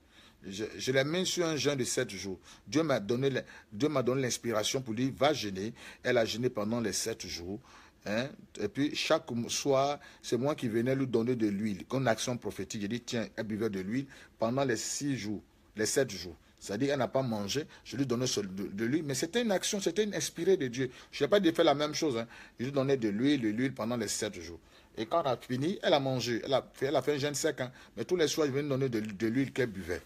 Je, l'ai mis sur un jeûne de sept jours. Dieu m'a donné, Dieu m'a l'inspiration pour lui, va jeûner. Elle a jeûné pendant les sept jours. Hein. Et puis chaque soir, c'est moi qui venais lui donner de l'huile. Comme action prophétique, j'ai dit, tiens, elle buvait de l'huile pendant les six jours, les sept jours. C'est-à-dire qu'elle n'a pas mangé, je lui donnais de, de l'huile. Mais c'était une action, c'était une inspirée de Dieu. Je n'ai pas fait la même chose. Hein. Je lui donnais de l'huile, de l'huile pendant les sept jours. Et quand elle a fini, elle a mangé. Elle a fait, elle a fait un jeune sec. Hein. Mais tous les soirs, je donner de, de l'huile qu'elle buvait.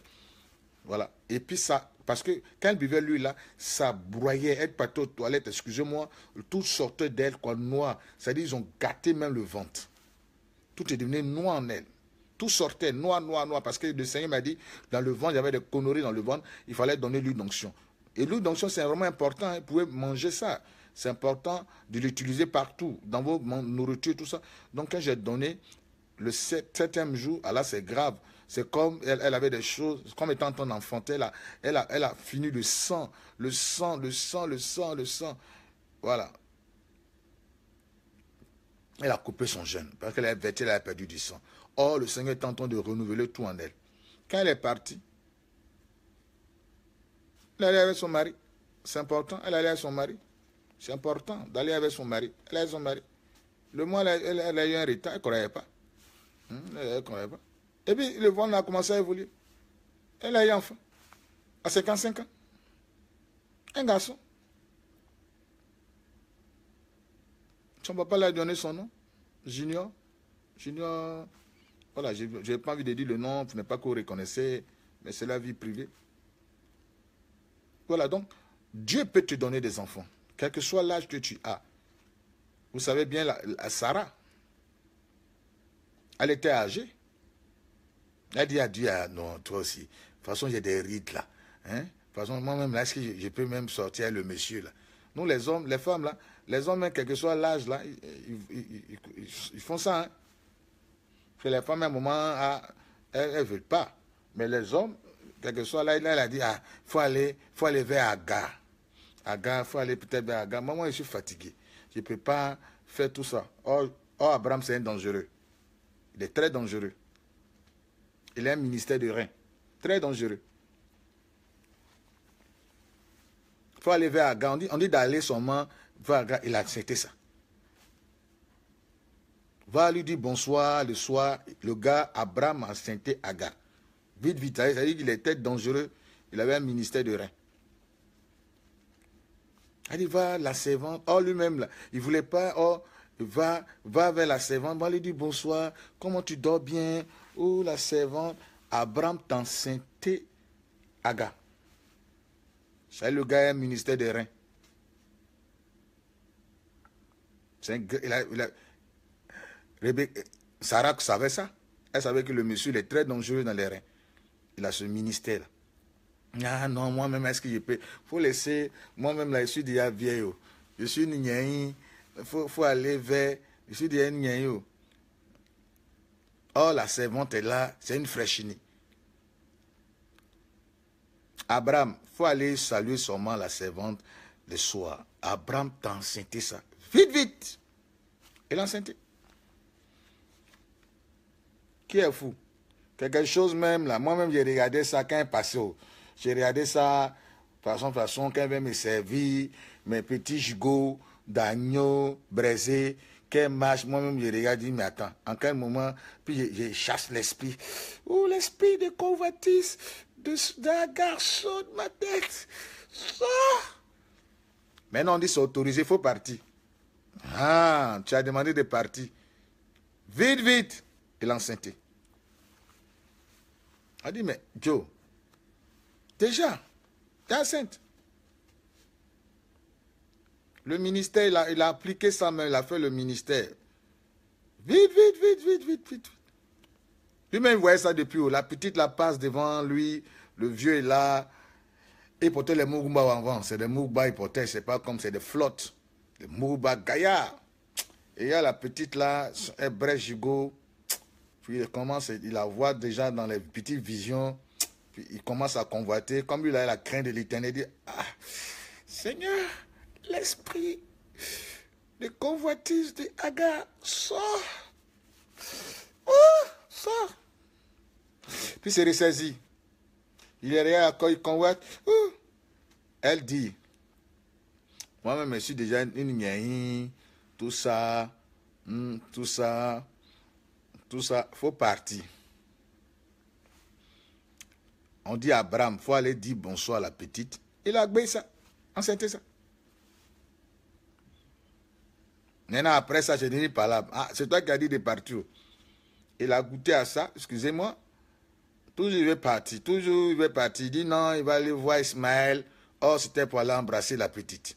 Voilà. Et puis ça, parce que quand elle buvait l'huile là, ça broyait, elle partait aux toilettes, excusez-moi, tout sortait d'elle, quoi, noir. cest à ils ont gâté même le ventre. Tout est devenu noir en elle. Tout sortait noir, noir, noir, parce que le Seigneur m'a dit, dans le ventre, il y avait des conneries dans le ventre, il fallait donner l'huile d'onction. Et l'huile d'onction, c'est vraiment important, Elle pouvait manger ça. C'est important de l'utiliser partout, dans vos nourritures, tout ça. Donc, quand j'ai donné le septième jour, ah là, c'est grave. C'est comme elle, avait des choses, comme étant ton enfant, elle a, elle, a, fini le sang, le sang, le sang, le sang, le sang. Voilà. Elle a coupé son jeûne parce qu'elle avait perdu du sang. Or, le Seigneur est en train de renouveler tout en elle. Quand elle est partie, elle allait avec son mari. C'est important, elle est allée avec son mari. C'est important d'aller avec son mari. Elle a son mari. Le mois, elle, a eu un retard, elle ne croyait pas. Hmm, elle ne croyait pas. Et puis, le vent a commencé à évoluer. Elle a eu un enfant. À 55 ans. Un garçon. Son papa lui a donné son nom. Junior. Junior. Voilà, je n'ai pas envie de dire le nom Vous ne pas qu'on reconnaissez, mais c'est la vie privée. Voilà, donc, Dieu peut te donner des enfants quel que soit l'âge que tu as. Vous savez bien, la, Sarah, elle était âgée. Elle dit à Dieu, ah non, toi aussi. De toute façon, j'ai des rides là. Hein. De toute façon, moi-même, là, est-ce que je, peux même sortir le monsieur là Nous, les hommes, les femmes là, les hommes, hein, quel que soit l'âge là, ils, font ça. Hein. les femmes, à un moment, ah, elles ne veulent pas. Mais les hommes, quel que soit l'âge là, elle a dit, ah, faut aller, faut aller vers Agar. Aga, il faut aller peut-être vers Aga. Maman, je suis fatigué. Je ne peux pas faire tout ça. Or, oh, Abraham, c'est un dangereux. Il est très dangereux. Il a un ministère de rein. Très dangereux. Il faut aller vers Aga. On dit, d'aller seulement vers Il a accepté ça. Va lui dire bonsoir le soir. Le gars, Abraham a accepté Aga. Vite, vite. Il veut dire qu'il était dangereux. Il avait un ministère de rein. Elle dit, va, la servante. Oh, lui-même, là, il ne voulait pas. Oh, va, va vers la servante. Va lui dit, bonsoir, comment tu dors bien Oh, la servante, Abraham t'enseignait Aga. C'est le gars, un ministère des c'est Un, il a, Rebecca, Sarah savait ça. Elle savait que le monsieur est très dangereux dans les reins. Il a ce ministère-là. Ah non, moi-même, est-ce que je peux faut laisser, moi-même, là, je suis déjà vieille. Oh. Je suis aïe. Il faut, aller vers, je suis déjà aïe. Oh, la servante est là, c'est une fraîchine. Abraham, il faut aller saluer sûrement la servante le soir. Abraham t'a enceinté ça. Vite, vite. Et l'enceinté. Qui est fou Quelque chose même là. Moi-même, j'ai regardé ça quand il passait. Oh. J'ai regardé ça, façon, façon, qu'elle veut me servir, mes petits gigots d'agneau braisé, qu'elle marche. Moi-même, je regarde, mais attends, en quel moment, puis je, chasse l'esprit. ou oh, l'esprit de convoitise d'un garçon de ma tête. Ça. Maintenant, on dit, c'est autorisé, il faut partir. Ah, tu as demandé de partir. Vite, vite. Et l'enceinte. Elle dit, mais Joe, Déjà, tu es enceinte. Le ministère, il a, appliqué sa main, il a fait le ministère. Vite, vite, vite, vite, vite, vite. Lui-même, voyait ça depuis haut. La petite la passe devant lui, le vieux est là. Il portait les en avant. C'est des Mougba, il portait, c'est pas comme c'est des flottes. Des Mougba Gaïa. Et il y a la petite là, un brèche Puis il commence, il la voit déjà dans les petites visions. Puis il commence à convoiter. Comme il a la crainte de l'éternel, il dit Ah, Seigneur, l'esprit de convoitise de Agar sort. Oh, sort. Puis c'est ressaisi, Il est à quoi il convoite. Oh. Elle dit Moi-même, je suis déjà une nyaï, tout ça, hmm, tout ça, tout ça, faut partir. On dit à Abraham, faut aller dire bonsoir à la petite. Il a obéi ça. c'était ça. Maintenant, après ça, je n'ai pas là. Ah, c'est toi qui as dit de partir. Il a goûté à ça, excusez-moi. Toujours il veut partir, toujours il veut partir. Il dit non, il va aller voir Ismaël. Oh, c'était pour aller embrasser la petite.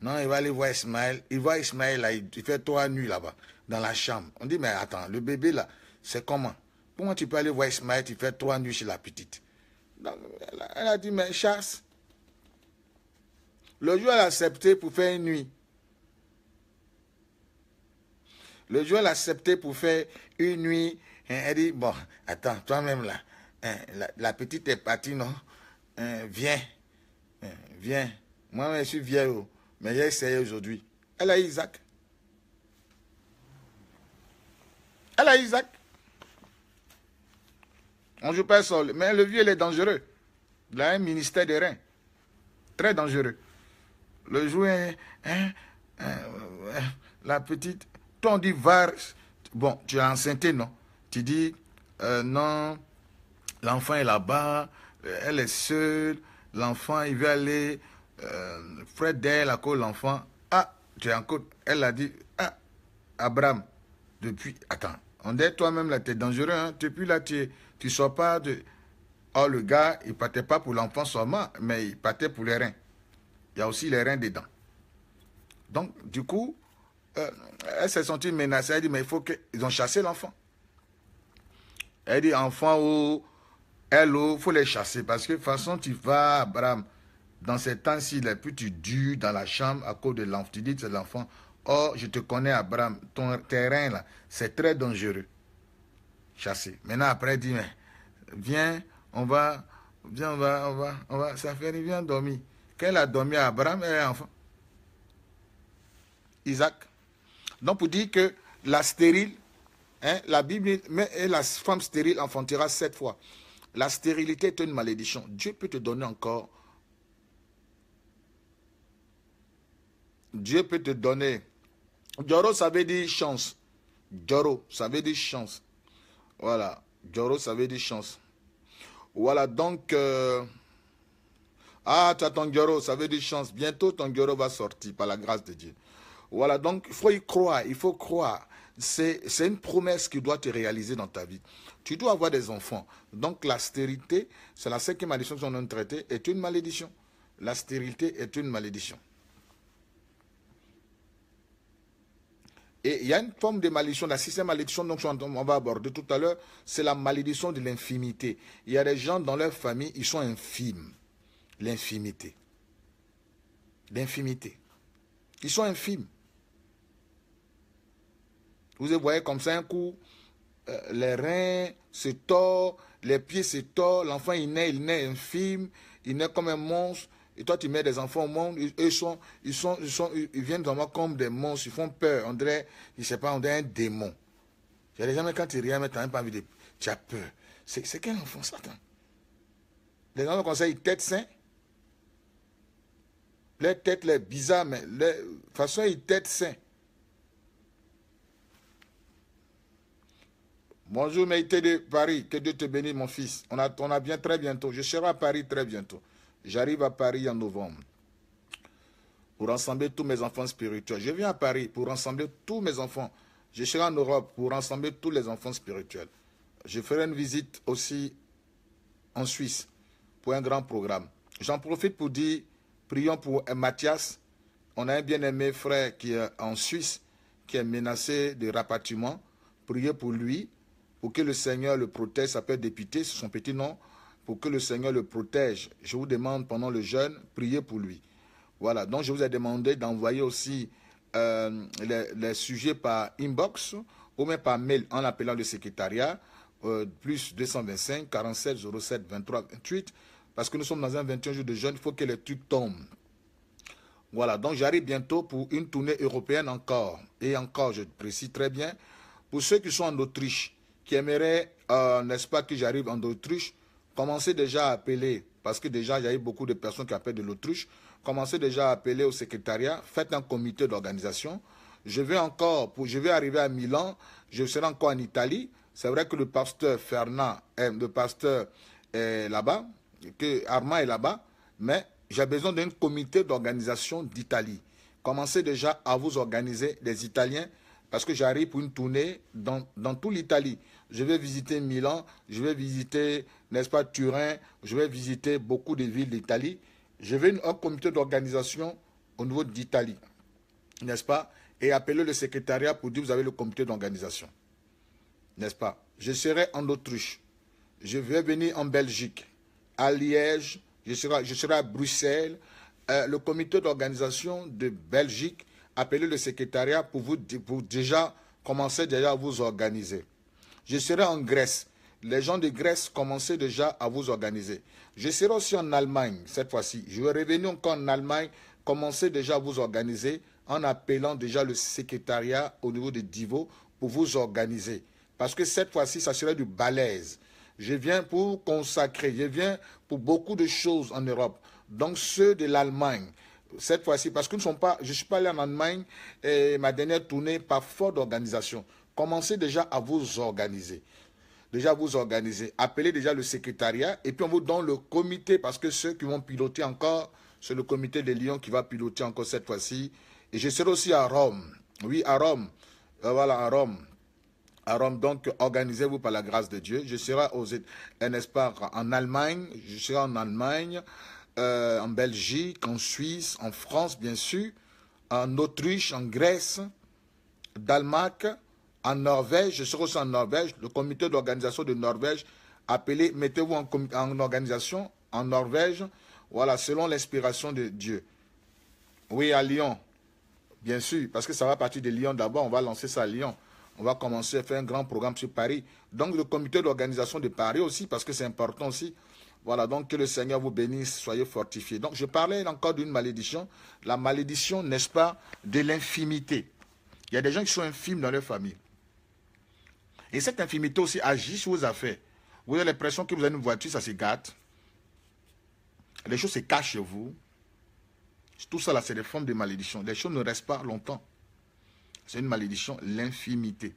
Non, il va aller voir Ismaël. Il voit Ismaël il fait trois nuits là-bas, dans la chambre. On dit, mais attends, le bébé là, c'est comment Comment tu peux aller voir Ismaël, tu fais trois nuits chez la petite elle a, dit, mais chasse. Le jour, elle a accepté pour faire une nuit. Le jour, elle a accepté pour faire une nuit. Hein, elle dit, bon, attends, toi-même là, hein, la, petite est partie, non hein, Viens, viens. Moi, je suis vieille, oh, mais j'ai essayé aujourd'hui. Elle a Isaac. Elle a Isaac. On joue pas seul. Mais le vieux, il est dangereux. Il a un ministère des reins. Très dangereux. Le jouet, hein, hein euh, euh, la petite, ton dit var, bon, tu es enceinté, non Tu dis, euh, non, l'enfant est là-bas, elle est seule, l'enfant, il veut aller, euh, Fred d'elle à l'enfant. Ah, tu es encore, elle a dit, ah, Abraham, depuis, attends, on dit toi-même là, tu es dangereux, hein. depuis là, tu es... Qu'il ne soit pas de... Oh, le gars, il ne partait pas pour l'enfant seulement, mais il partait pour les reins. Il y a aussi les reins dedans. Donc, du coup, euh, elle s'est sentie menacée. Elle dit, mais il faut qu'ils ont chassé l'enfant. Elle dit, enfant, oh, elle, il oh, faut les chasser. Parce que de toute façon, tu vas, Abraham, dans ces temps-ci, est plus tu dans la chambre à cause de l'enfant. Tu dis, c'est l'enfant. Oh, je te connais, Abraham, ton terrain, là, c'est très dangereux chassé Maintenant, après, dit, viens, on va, viens, on va, on va, on va, ça fait, vient dormir. Quand a dormi Abraham, et enfant. Isaac. Donc, pour dire que la stérile, hein, la Bible, mais la femme stérile enfantera sept fois. La stérilité est une malédiction. Dieu peut te donner encore. Dieu peut te donner. Joro, ça veut dire chance. Joro, ça veut dire chance. Voilà. Joro, ça veut dire chance. Voilà, donc... Euh, ah, tu as ton Joro, ça veut dire chance. Bientôt, ton Joro va sortir par la grâce de Dieu. Voilà, donc il faut y croire, il faut croire. C'est une promesse qui doit te réaliser dans ta vie. Tu dois avoir des enfants. Donc la stérilité, c'est la cinquième malédiction qu'on a traité, est une malédiction. La stérilité est une malédiction. Et il y a une forme de malédiction, la sixième malédiction dont on va aborder tout à l'heure, c'est la malédiction de l'infimité. Il y a des gens dans leur famille, ils sont infimes. L'infimité. L'infimité. Ils sont infimes. Vous voyez comme ça un coup, euh, les reins se tordent, les pieds se tordent, l'enfant il naît, il naît infime, il naît comme un monstre, et toi, tu mets des enfants au monde, ils, sont, ils, sont, ils, sont, ils viennent moi comme des monstres, ils font peur. andré dirait, je sais pas, on dirait un démon. j'avais jamais quand tu rien, mais tu n'as même pas envie de. Tu as peur. C'est quel enfant, Satan Les gens me conseillent tête sain. Les têtes, les bizarres, mais de toute façon, ils têtent sain. Bonjour, Maïté de Paris. Que Dieu te bénisse, mon fils. On a, on a bien très bientôt. Je serai à Paris très bientôt. J'arrive à Paris en novembre pour rassembler tous mes enfants spirituels. Je viens à Paris pour rassembler tous mes enfants. Je serai en Europe pour rassembler tous les enfants spirituels. Je ferai une visite aussi en Suisse pour un grand programme. J'en profite pour dire, prions pour Mathias. On a un bien-aimé frère qui est en Suisse, qui est menacé de rapatriement. Priez pour lui, pour que le Seigneur le protège, s'appelle député, c'est son petit nom pour que le Seigneur le protège. Je vous demande pendant le jeûne, priez pour lui. Voilà, donc je vous ai demandé d'envoyer aussi euh, les, sujets par inbox ou même par mail en appelant le secrétariat, euh, plus 225 47 07 23 28, parce que nous sommes dans un 21 jours de jeûne, il faut que les trucs tombent. Voilà, donc j'arrive bientôt pour une tournée européenne encore, et encore, je précise très bien, pour ceux qui sont en Autriche, qui aimeraient, euh, n'est-ce pas, que j'arrive en Autriche, Commencez déjà à appeler, parce que déjà, il y a eu beaucoup de personnes qui appellent de l'autruche. Commencez déjà à appeler au secrétariat, faites un comité d'organisation. Je vais encore, je vais arriver à Milan, je serai encore en Italie. C'est vrai que le pasteur Fernand, euh, le pasteur est euh, là-bas, que Armand est là-bas, mais j'ai besoin d'un comité d'organisation d'Italie. Commencez déjà à vous organiser les Italiens parce que j'arrive pour une tournée dans, dans toute l'Italie. Je vais visiter Milan, je vais visiter n'est-ce pas, Turin, je vais visiter beaucoup de villes d'Italie. Je vais un comité d'organisation au niveau d'Italie, n'est-ce pas, et appeler le secrétariat pour dire vous avez le comité d'organisation, n'est-ce pas. Je serai en Autriche, je vais venir en Belgique, à Liège, je serai, je serai à Bruxelles. Euh, le comité d'organisation de Belgique, appelez le secrétariat pour vous déjà commencer déjà à vous organiser. Je serai en Grèce les gens de Grèce commençaient déjà à vous organiser. Je serai aussi en Allemagne cette fois-ci. Je vais revenir encore en Allemagne, commencez déjà à vous organiser en appelant déjà le secrétariat au niveau de Divo pour vous organiser. Parce que cette fois-ci, ça serait du balaise. Je viens pour consacrer, je viens pour beaucoup de choses en Europe. Donc ceux de l'Allemagne, cette fois-ci, parce que sont pas, je ne suis pas allé en Allemagne, et ma dernière tournée, par fort d'organisation. Commencez déjà à vous organiser déjà vous organisez. Appelez déjà le secrétariat et puis on vous donne le comité parce que ceux qui vont piloter encore, c'est le comité des lions qui va piloter encore cette fois-ci. Et je serai aussi à Rome. Oui, à Rome. Euh, voilà, à Rome. À Rome, donc, organisez-vous par la grâce de Dieu. Je serai aux, euh, n'est-ce en Allemagne. Je serai en Allemagne, euh, en Belgique, en Suisse, en France, bien sûr, en Autriche, en Grèce, Danemark, en Norvège, je serai aussi en Norvège, le comité d'organisation de Norvège, appelé, mettez-vous en, en, organisation en Norvège, voilà, selon l'inspiration de Dieu. Oui, à Lyon, bien sûr, parce que ça va partir de Lyon d'abord, on va lancer ça à Lyon. On va commencer à faire un grand programme sur Paris. Donc, le comité d'organisation de Paris aussi, parce que c'est important aussi. Voilà, donc que le Seigneur vous bénisse, soyez fortifiés. Donc, je parlais encore d'une malédiction. La malédiction, n'est-ce pas, de l'infimité. Il y a des gens qui sont infimes dans leur famille. Et cette infimité aussi agit sur vos affaires. Vous avez l'impression que vous avez une voiture, ça se gâte. Les choses se cachent chez vous. Tout ça, là, c'est des formes de malédiction. Les choses ne restent pas longtemps. C'est une malédiction, l'infimité.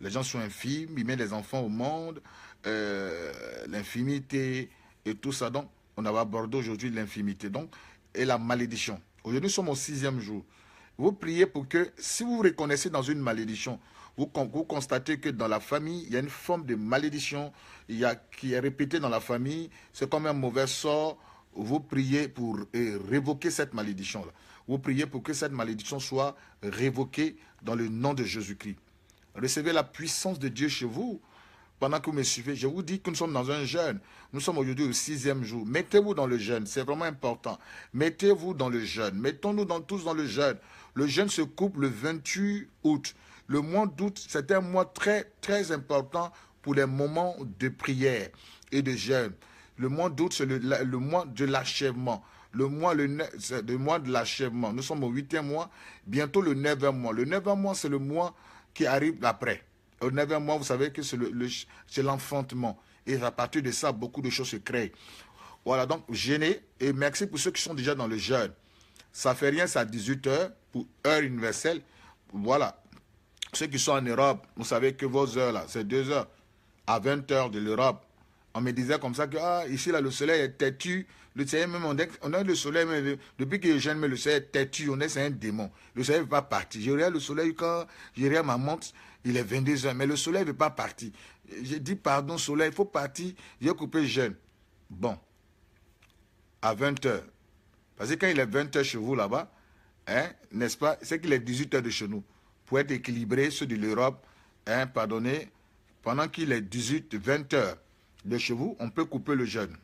Les gens sont infimes, ils mettent les enfants au monde, euh, l'infimité et tout ça. Donc, on a abordé aujourd'hui l'infimité donc et la malédiction. Aujourd'hui, nous sommes au sixième jour. Vous priez pour que, si vous vous reconnaissez dans une malédiction, vous, vous constatez que dans la famille, il y a une forme de malédiction il a, qui est répétée dans la famille. C'est comme un mauvais sort. Vous priez pour euh, révoquer cette malédiction-là. Vous priez pour que cette malédiction soit révoquée dans le nom de Jésus-Christ. Recevez la puissance de Dieu chez vous pendant que vous me suivez, je vous dis que nous sommes dans un jeûne. Nous sommes aujourd'hui au sixième jour. Mettez-vous dans le jeûne, c'est vraiment important. Mettez-vous dans le jeûne. Mettons-nous tous dans le jeûne. Le jeûne se coupe le 28 août. Le mois d'août, c'est un mois très, très important pour les moments de prière et de jeûne. Le mois d'août, c'est le, mois de l'achèvement. Le mois, le, mois de l'achèvement. Nous sommes au huitième mois, bientôt le neuvième mois. Le neuvième mois, c'est le mois qui arrive après. Au neuvième mois, vous savez que c'est l'enfantement. et à partir de ça, beaucoup de choses se créent. Voilà, donc gênez. Et merci pour ceux qui sont déjà dans le jeûne. Ça fait rien, c'est à 18h pour heure universelle. Voilà, ceux qui sont en Europe, vous savez que vos heures là, c'est 2 heures à 20 heures de l'Europe. On me disait comme ça que ah, ici là le soleil est têtu, le soleil même on, on a le soleil mais depuis que je gêne mais le soleil est têtu, on est un démon. Le soleil ne veut pas partir. Je regarde le soleil quand je regarde ma montre, il est 22 heures mais le soleil ne veut pas partir. J'ai dit pardon soleil, il faut partir, j'ai coupé jeune. Bon. À 20 heures. Parce que quand il est 20 heures chez vous là-bas, hein, n'est-ce pas, c'est qu'il est 18 heures de chez nous être équilibré, ceux de l'Europe, hein, pardonnez, pendant qu'il est 18-20 heures de chevaux on peut couper le jeûne.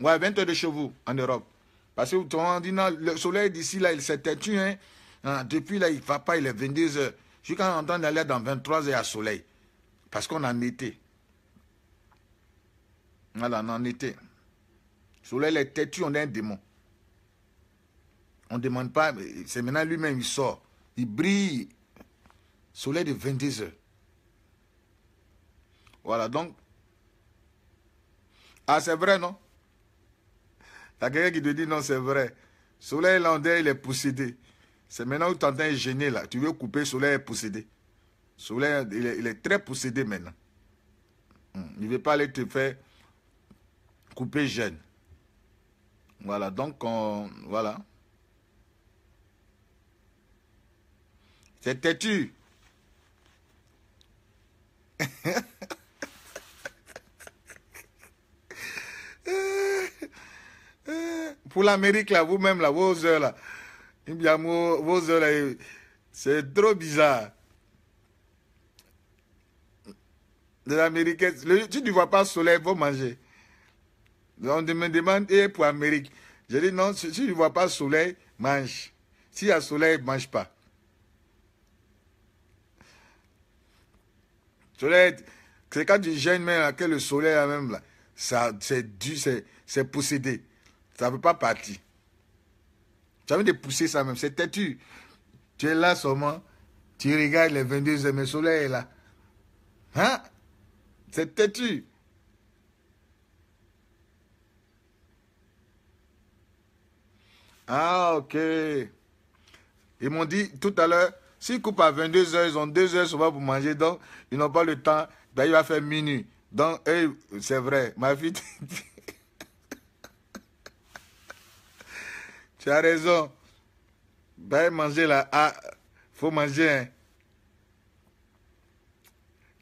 Ouais, 20 heures de chevaux en Europe. Parce que tout le dit, non, le soleil d'ici, là, il s'est têtu. Hein, hein depuis, là, il va pas, il est 22 heures. Jusqu'à entendre d'aller dans 23 heures à soleil. Parce qu'on en était Voilà, on en été. Le soleil est têtu, on est un démon. On ne demande pas, c'est maintenant lui-même, il sort. Il brille. Soleil de 22 heures. Voilà, donc. Ah, c'est vrai, non Il y quelqu'un qui te dit, non, c'est vrai. Soleil landais, il est possédé. C'est maintenant où tu entends gêner, là. Tu veux couper, soleil est possédé. Soleil, il est, très possédé maintenant. Hmm. Il ne veut pas aller te faire couper jeune. Voilà, donc, voilà. C'est têtu. Pour l'Amérique, là, vous-même, là, vos heures, là. c'est trop bizarre. Américains, l'Amérique, tu ne vois pas le soleil, vous manger. On me demande, et eh, pour l'Amérique Je dis non, si tu ne vois pas le soleil, mange. S'il y a soleil, mange pas. c'est quand tu gênes mais là, que le soleil là même là, ça, c'est dû, c'est possédé. Ça ne peut pas partir. Tu as envie de pousser ça même, c'est têtu. Tu es là seulement, tu regardes les 22 heures, soleil là. Hein? C'est têtu. Ah, ok. Ils m'ont dit tout à l'heure, S'ils coupent à 22 h ils ont 2 heures souvent pour manger, donc ils n'ont pas le temps. ben, il va faire minuit. Donc, c'est vrai, ma fille... tu as raison. Ben, manger là, ah, faut manger. Hein.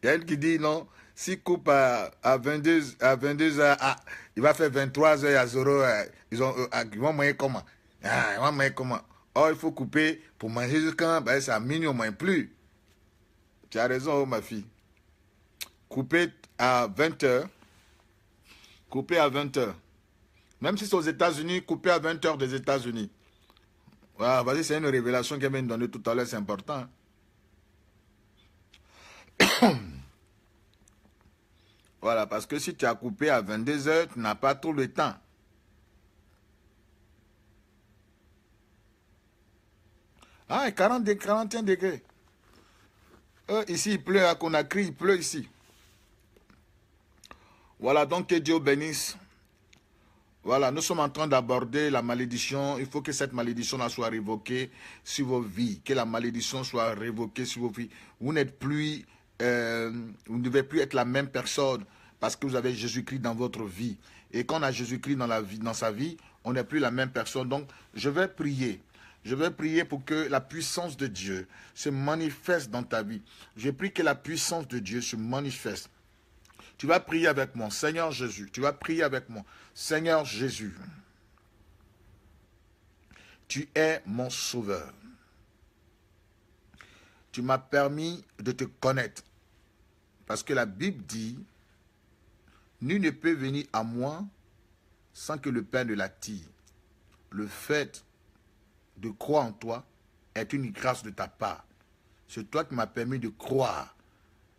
Il y a une qui dit, non, si coupe à, à 22, à 22 h ah, il va faire 23 h à 0 h Ils, ont, vont manger comment Ils vont manger comment ah, Oh, il faut couper pour manger jusqu'à ben, ça mine au moins plus. Tu as raison, ma fille. Couper à 20 h Couper à 20 h Même si c'est aux États-Unis, couper à 20 h des États-Unis. Voilà, vas-y, c'est une révélation qu'elle vient de tout à l'heure, c'est important. voilà, parce que si tu as coupé à 22 h tu n'as pas tout le temps. Ah, 40 41 degrés. ici, il pleut à Conakry, il pleut ici. Voilà, donc que Dieu bénisse. Voilà, nous sommes en train d'aborder la malédiction. Il faut que cette malédiction-là soit révoquée sur vos vies. Que la malédiction soit révoquée sur vos vies. Vous n'êtes plus, euh, vous ne devez plus être la même personne parce que vous avez Jésus-Christ dans votre vie. Et quand on a Jésus-Christ dans, dans sa vie, on n'est plus la même personne. Donc, je vais prier. Je veux prier pour que la puissance de Dieu se manifeste dans ta vie. Je prie que la puissance de Dieu se manifeste. Tu vas prier avec moi, Seigneur Jésus. Tu vas prier avec moi, Seigneur Jésus. Tu es mon sauveur. Tu m'as permis de te connaître. Parce que la Bible dit, nul ne peut venir à moi sans que le Père ne l'attire. Le fait de croire en toi est une grâce de ta part. C'est toi qui m'as permis de croire.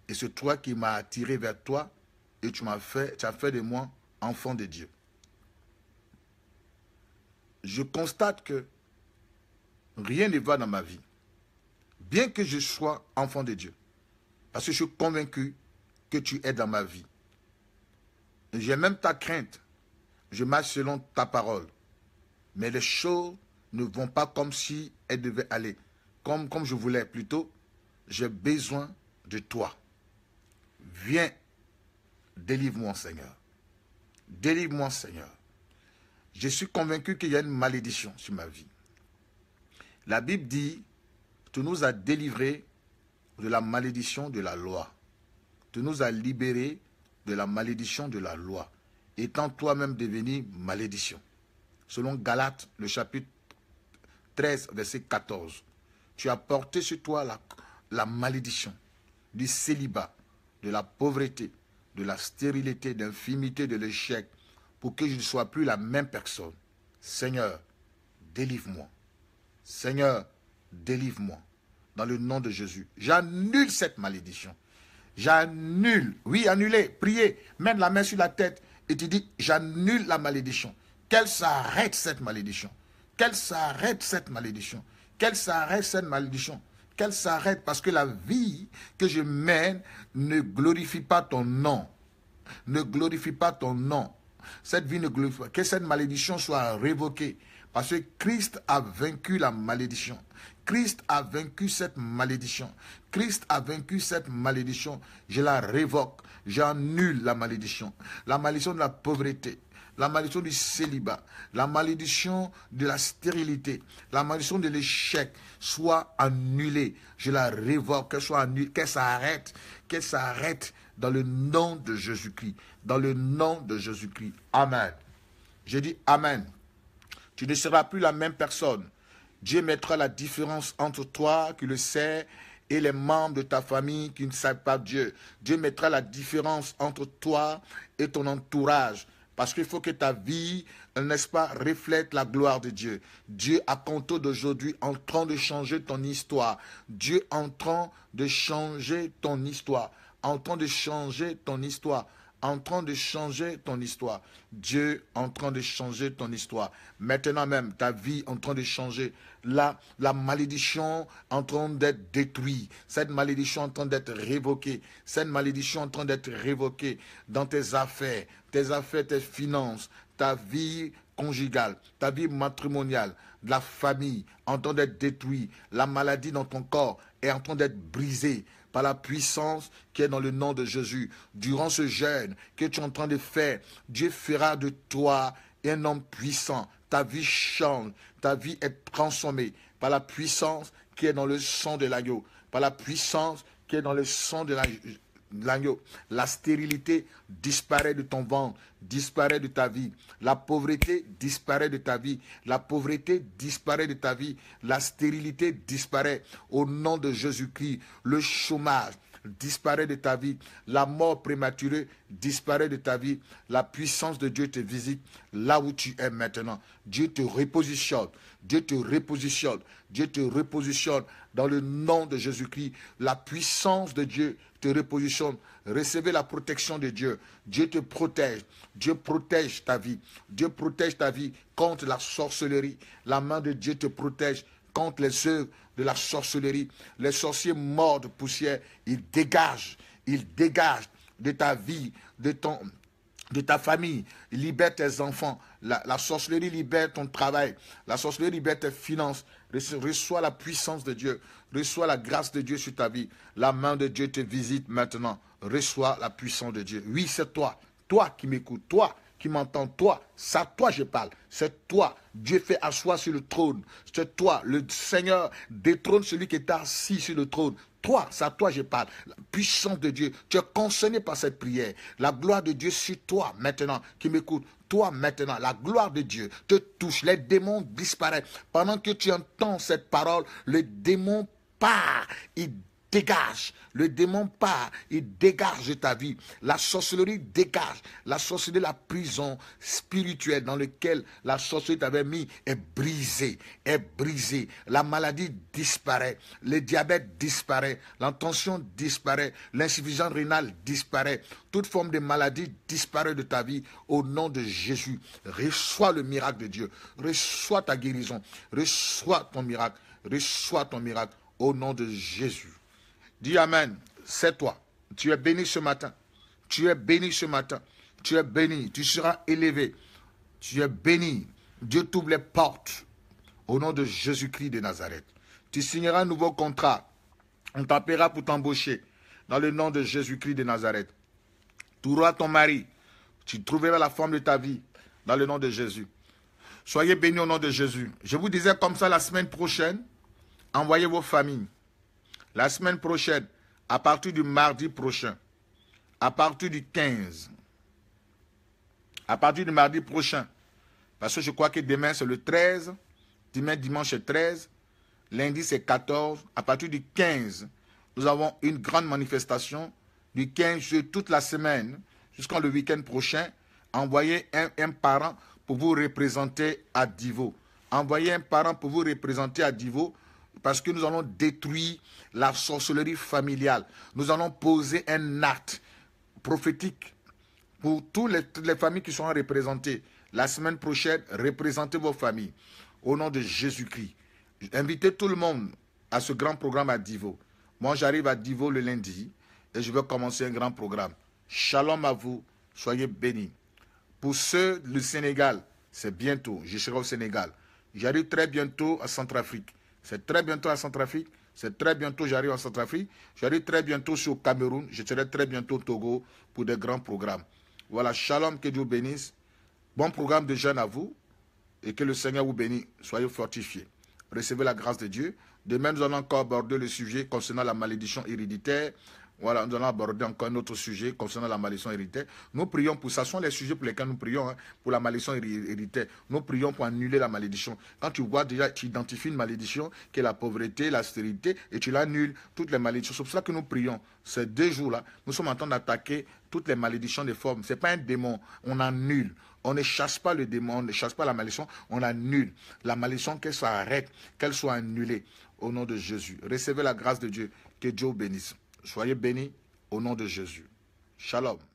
Et c'est toi qui m'as attiré vers toi et tu m'as fait, tu as fait de moi enfant de Dieu. Je constate que rien ne va dans ma vie. Bien que je sois enfant de Dieu. Parce que je suis convaincu que tu es dans ma vie. J'ai même ta crainte. Je marche selon ta parole. Mais les choses ne vont pas comme si elles devaient aller. Comme, comme je voulais plutôt, j'ai besoin de toi. Viens, délivre-moi, Seigneur. Délivre-moi, Seigneur. Je suis convaincu qu'il y a une malédiction sur ma vie. La Bible dit, tu nous as délivrés de la malédiction de la loi. Tu nous as libérés de la malédiction de la loi, étant toi-même devenu malédiction. Selon Galates, le chapitre 13, verset 14. Tu as porté sur toi la, la malédiction du célibat, de la pauvreté, de la stérilité, d'infimité, de l'échec, pour que je ne sois plus la même personne. Seigneur, délivre-moi. Seigneur, délivre-moi. Dans le nom de Jésus, j'annule cette malédiction. J'annule, oui, annulez priez Mettez la main sur la tête et tu dis, j'annule la malédiction. Qu'elle s'arrête cette malédiction. Qu'elle s'arrête cette malédiction. Qu'elle s'arrête cette malédiction. Qu'elle s'arrête parce que la vie que je mène ne glorifie pas ton nom. Ne glorifie pas ton nom. Cette vie ne glorifie pas. Que cette malédiction soit révoquée. Parce que Christ a vaincu la malédiction. Christ a vaincu cette malédiction. Christ a vaincu cette malédiction. Je la révoque. J'annule la malédiction. La malédiction de la pauvreté la malédiction du célibat, la malédiction de la stérilité, la malédiction de l'échec soit annulée. Je la révoque, qu'elle soit annulée, qu'elle s'arrête, qu'elle s'arrête dans le nom de Jésus-Christ. Dans le nom de Jésus-Christ. Amen. Je dis Amen. Tu ne seras plus la même personne. Dieu mettra la différence entre toi qui le sais et les membres de ta famille qui ne savent pas Dieu. Dieu mettra la différence entre toi et ton entourage. Parce qu'il faut que ta vie, n'est-ce pas, reflète la gloire de Dieu. Dieu, à compte d'aujourd'hui, en train de changer ton histoire. Dieu en train de changer ton histoire. En train de changer ton histoire en train de changer ton histoire. Dieu en train de changer ton histoire. Maintenant même, ta vie en train de changer. La, la malédiction en train d'être détruite. Cette malédiction en train d'être révoquée. Cette malédiction en train d'être révoquée dans tes affaires, tes affaires, tes finances, ta vie conjugale, ta vie matrimoniale, la famille en train d'être détruite. La maladie dans ton corps est en train d'être brisée par la puissance qui est dans le nom de Jésus. Durant ce jeûne que tu es en train de faire, Dieu fera de toi un homme puissant. Ta vie change, ta vie est transformée par la puissance qui est dans le sang de l'agneau, par la puissance qui est dans le sang de la L'agneau, la stérilité disparaît de ton ventre, disparaît de ta vie. La pauvreté disparaît de ta vie. La pauvreté disparaît de ta vie. La stérilité disparaît au nom de Jésus-Christ. Le chômage disparaît de ta vie. La mort prématurée disparaît de ta vie. La puissance de Dieu te visite là où tu es maintenant. Dieu te repositionne. Dieu te repositionne. Dieu te repositionne dans le nom de Jésus-Christ. La puissance de Dieu te repositionne. Recevez la protection de Dieu. Dieu te protège. Dieu protège ta vie. Dieu protège ta vie contre la sorcellerie. La main de Dieu te protège contre les œuvres de la sorcellerie. Les sorciers mordent poussière, ils dégagent. Ils dégagent de ta vie, de ton, de ta famille, libère tes enfants. La, sorcellerie libère ton travail. La sorcellerie libère tes finances. Reçois la puissance de Dieu. Reçois la grâce de Dieu sur ta vie. La main de Dieu te visite maintenant. Reçois la puissance de Dieu. Oui, c'est toi. Toi qui m'écoutes. Toi qui m'entend, toi, ça, toi je parle. C'est toi, Dieu fait asseoir sur le trône. C'est toi, le Seigneur détrône celui qui est assis sur le trône. Toi, ça toi je parle. La puissance de Dieu, tu es concerné par cette prière. La gloire de Dieu sur toi maintenant qui m'écoute. Toi maintenant, la gloire de Dieu te touche. Les démons disparaissent. Pendant que tu entends cette parole, le démon part. Il dégage. Le démon part, il dégage ta vie. La sorcellerie dégage. La sorcellerie, la prison spirituelle dans laquelle la sorcellerie t'avait mis est brisée, est brisée. La maladie disparaît, le diabète disparaît, l'intention disparaît, l'insuffisance rénale disparaît. Toute forme de maladie disparaît de ta vie au nom de Jésus. Reçois le miracle de Dieu. Reçois ta guérison. Reçois ton miracle. Reçois ton miracle au nom de Jésus. Dis Amen. C'est toi. Tu es béni ce matin. Tu es béni ce matin. Tu es béni. Tu seras élevé. Tu es béni. Dieu t'ouvre les portes. Au nom de Jésus-Christ de Nazareth. Tu signeras un nouveau contrat. On t'appellera pour t'embaucher. Dans le nom de Jésus-Christ de Nazareth. Tu auras ton mari. Tu trouveras la forme de ta vie. Dans le nom de Jésus. Soyez bénis au nom de Jésus. Je vous disais comme ça la semaine prochaine. Envoyez vos familles. La semaine prochaine, à partir du mardi prochain, à partir du 15, à partir du mardi prochain, parce que je crois que demain c'est le 13, demain dimanche c'est 13, lundi c'est 14, à partir du 15, nous avons une grande manifestation du 15 toute la semaine jusqu'en le week-end prochain. Envoyez un, un, parent pour vous représenter à Divo. Envoyez un parent pour vous représenter à Divo parce que nous allons détruire la sorcellerie familiale. Nous allons poser un acte prophétique pour toutes les, familles qui sont représentées. La semaine prochaine, représentez vos familles au nom de Jésus-Christ. Invitez tout le monde à ce grand programme à Divo. Moi, j'arrive à Divo le lundi et je vais commencer un grand programme. Shalom à vous, soyez bénis. Pour ceux du Sénégal, c'est bientôt, je serai au Sénégal. J'arrive très bientôt à Centrafrique. C'est très bientôt à Centrafrique. C'est très bientôt j'arrive en Centrafrique. J'arrive très bientôt sur Cameroun. Je serai très bientôt au Togo pour des grands programmes. Voilà, shalom, que Dieu bénisse. Bon programme de jeunes à vous. Et que le Seigneur vous bénisse. Soyez fortifiés. Recevez la grâce de Dieu. Demain, nous allons encore aborder le sujet concernant la malédiction héréditaire. Voilà, nous allons aborder encore un autre sujet concernant la malédiction héritée. Nous prions pour ça. Ce sont les sujets pour lesquels nous prions, hein, pour la malédiction héritée. Nous prions pour annuler la malédiction. Quand tu vois déjà, tu identifies une malédiction qui est la pauvreté, l'astérité, et tu l'annules, toutes les malédictions. C'est pour ça que nous prions. Ces deux jours-là, nous sommes en train d'attaquer toutes les malédictions des formes. Ce n'est pas un démon, on annule. On ne chasse pas le démon, on ne chasse pas la malédiction, on annule. La malédiction, qu'elle s'arrête, qu'elle soit annulée. Au nom de Jésus. Recevez la grâce de Dieu. Que Dieu bénisse. Soyez bénis au nom de Jésus. Shalom.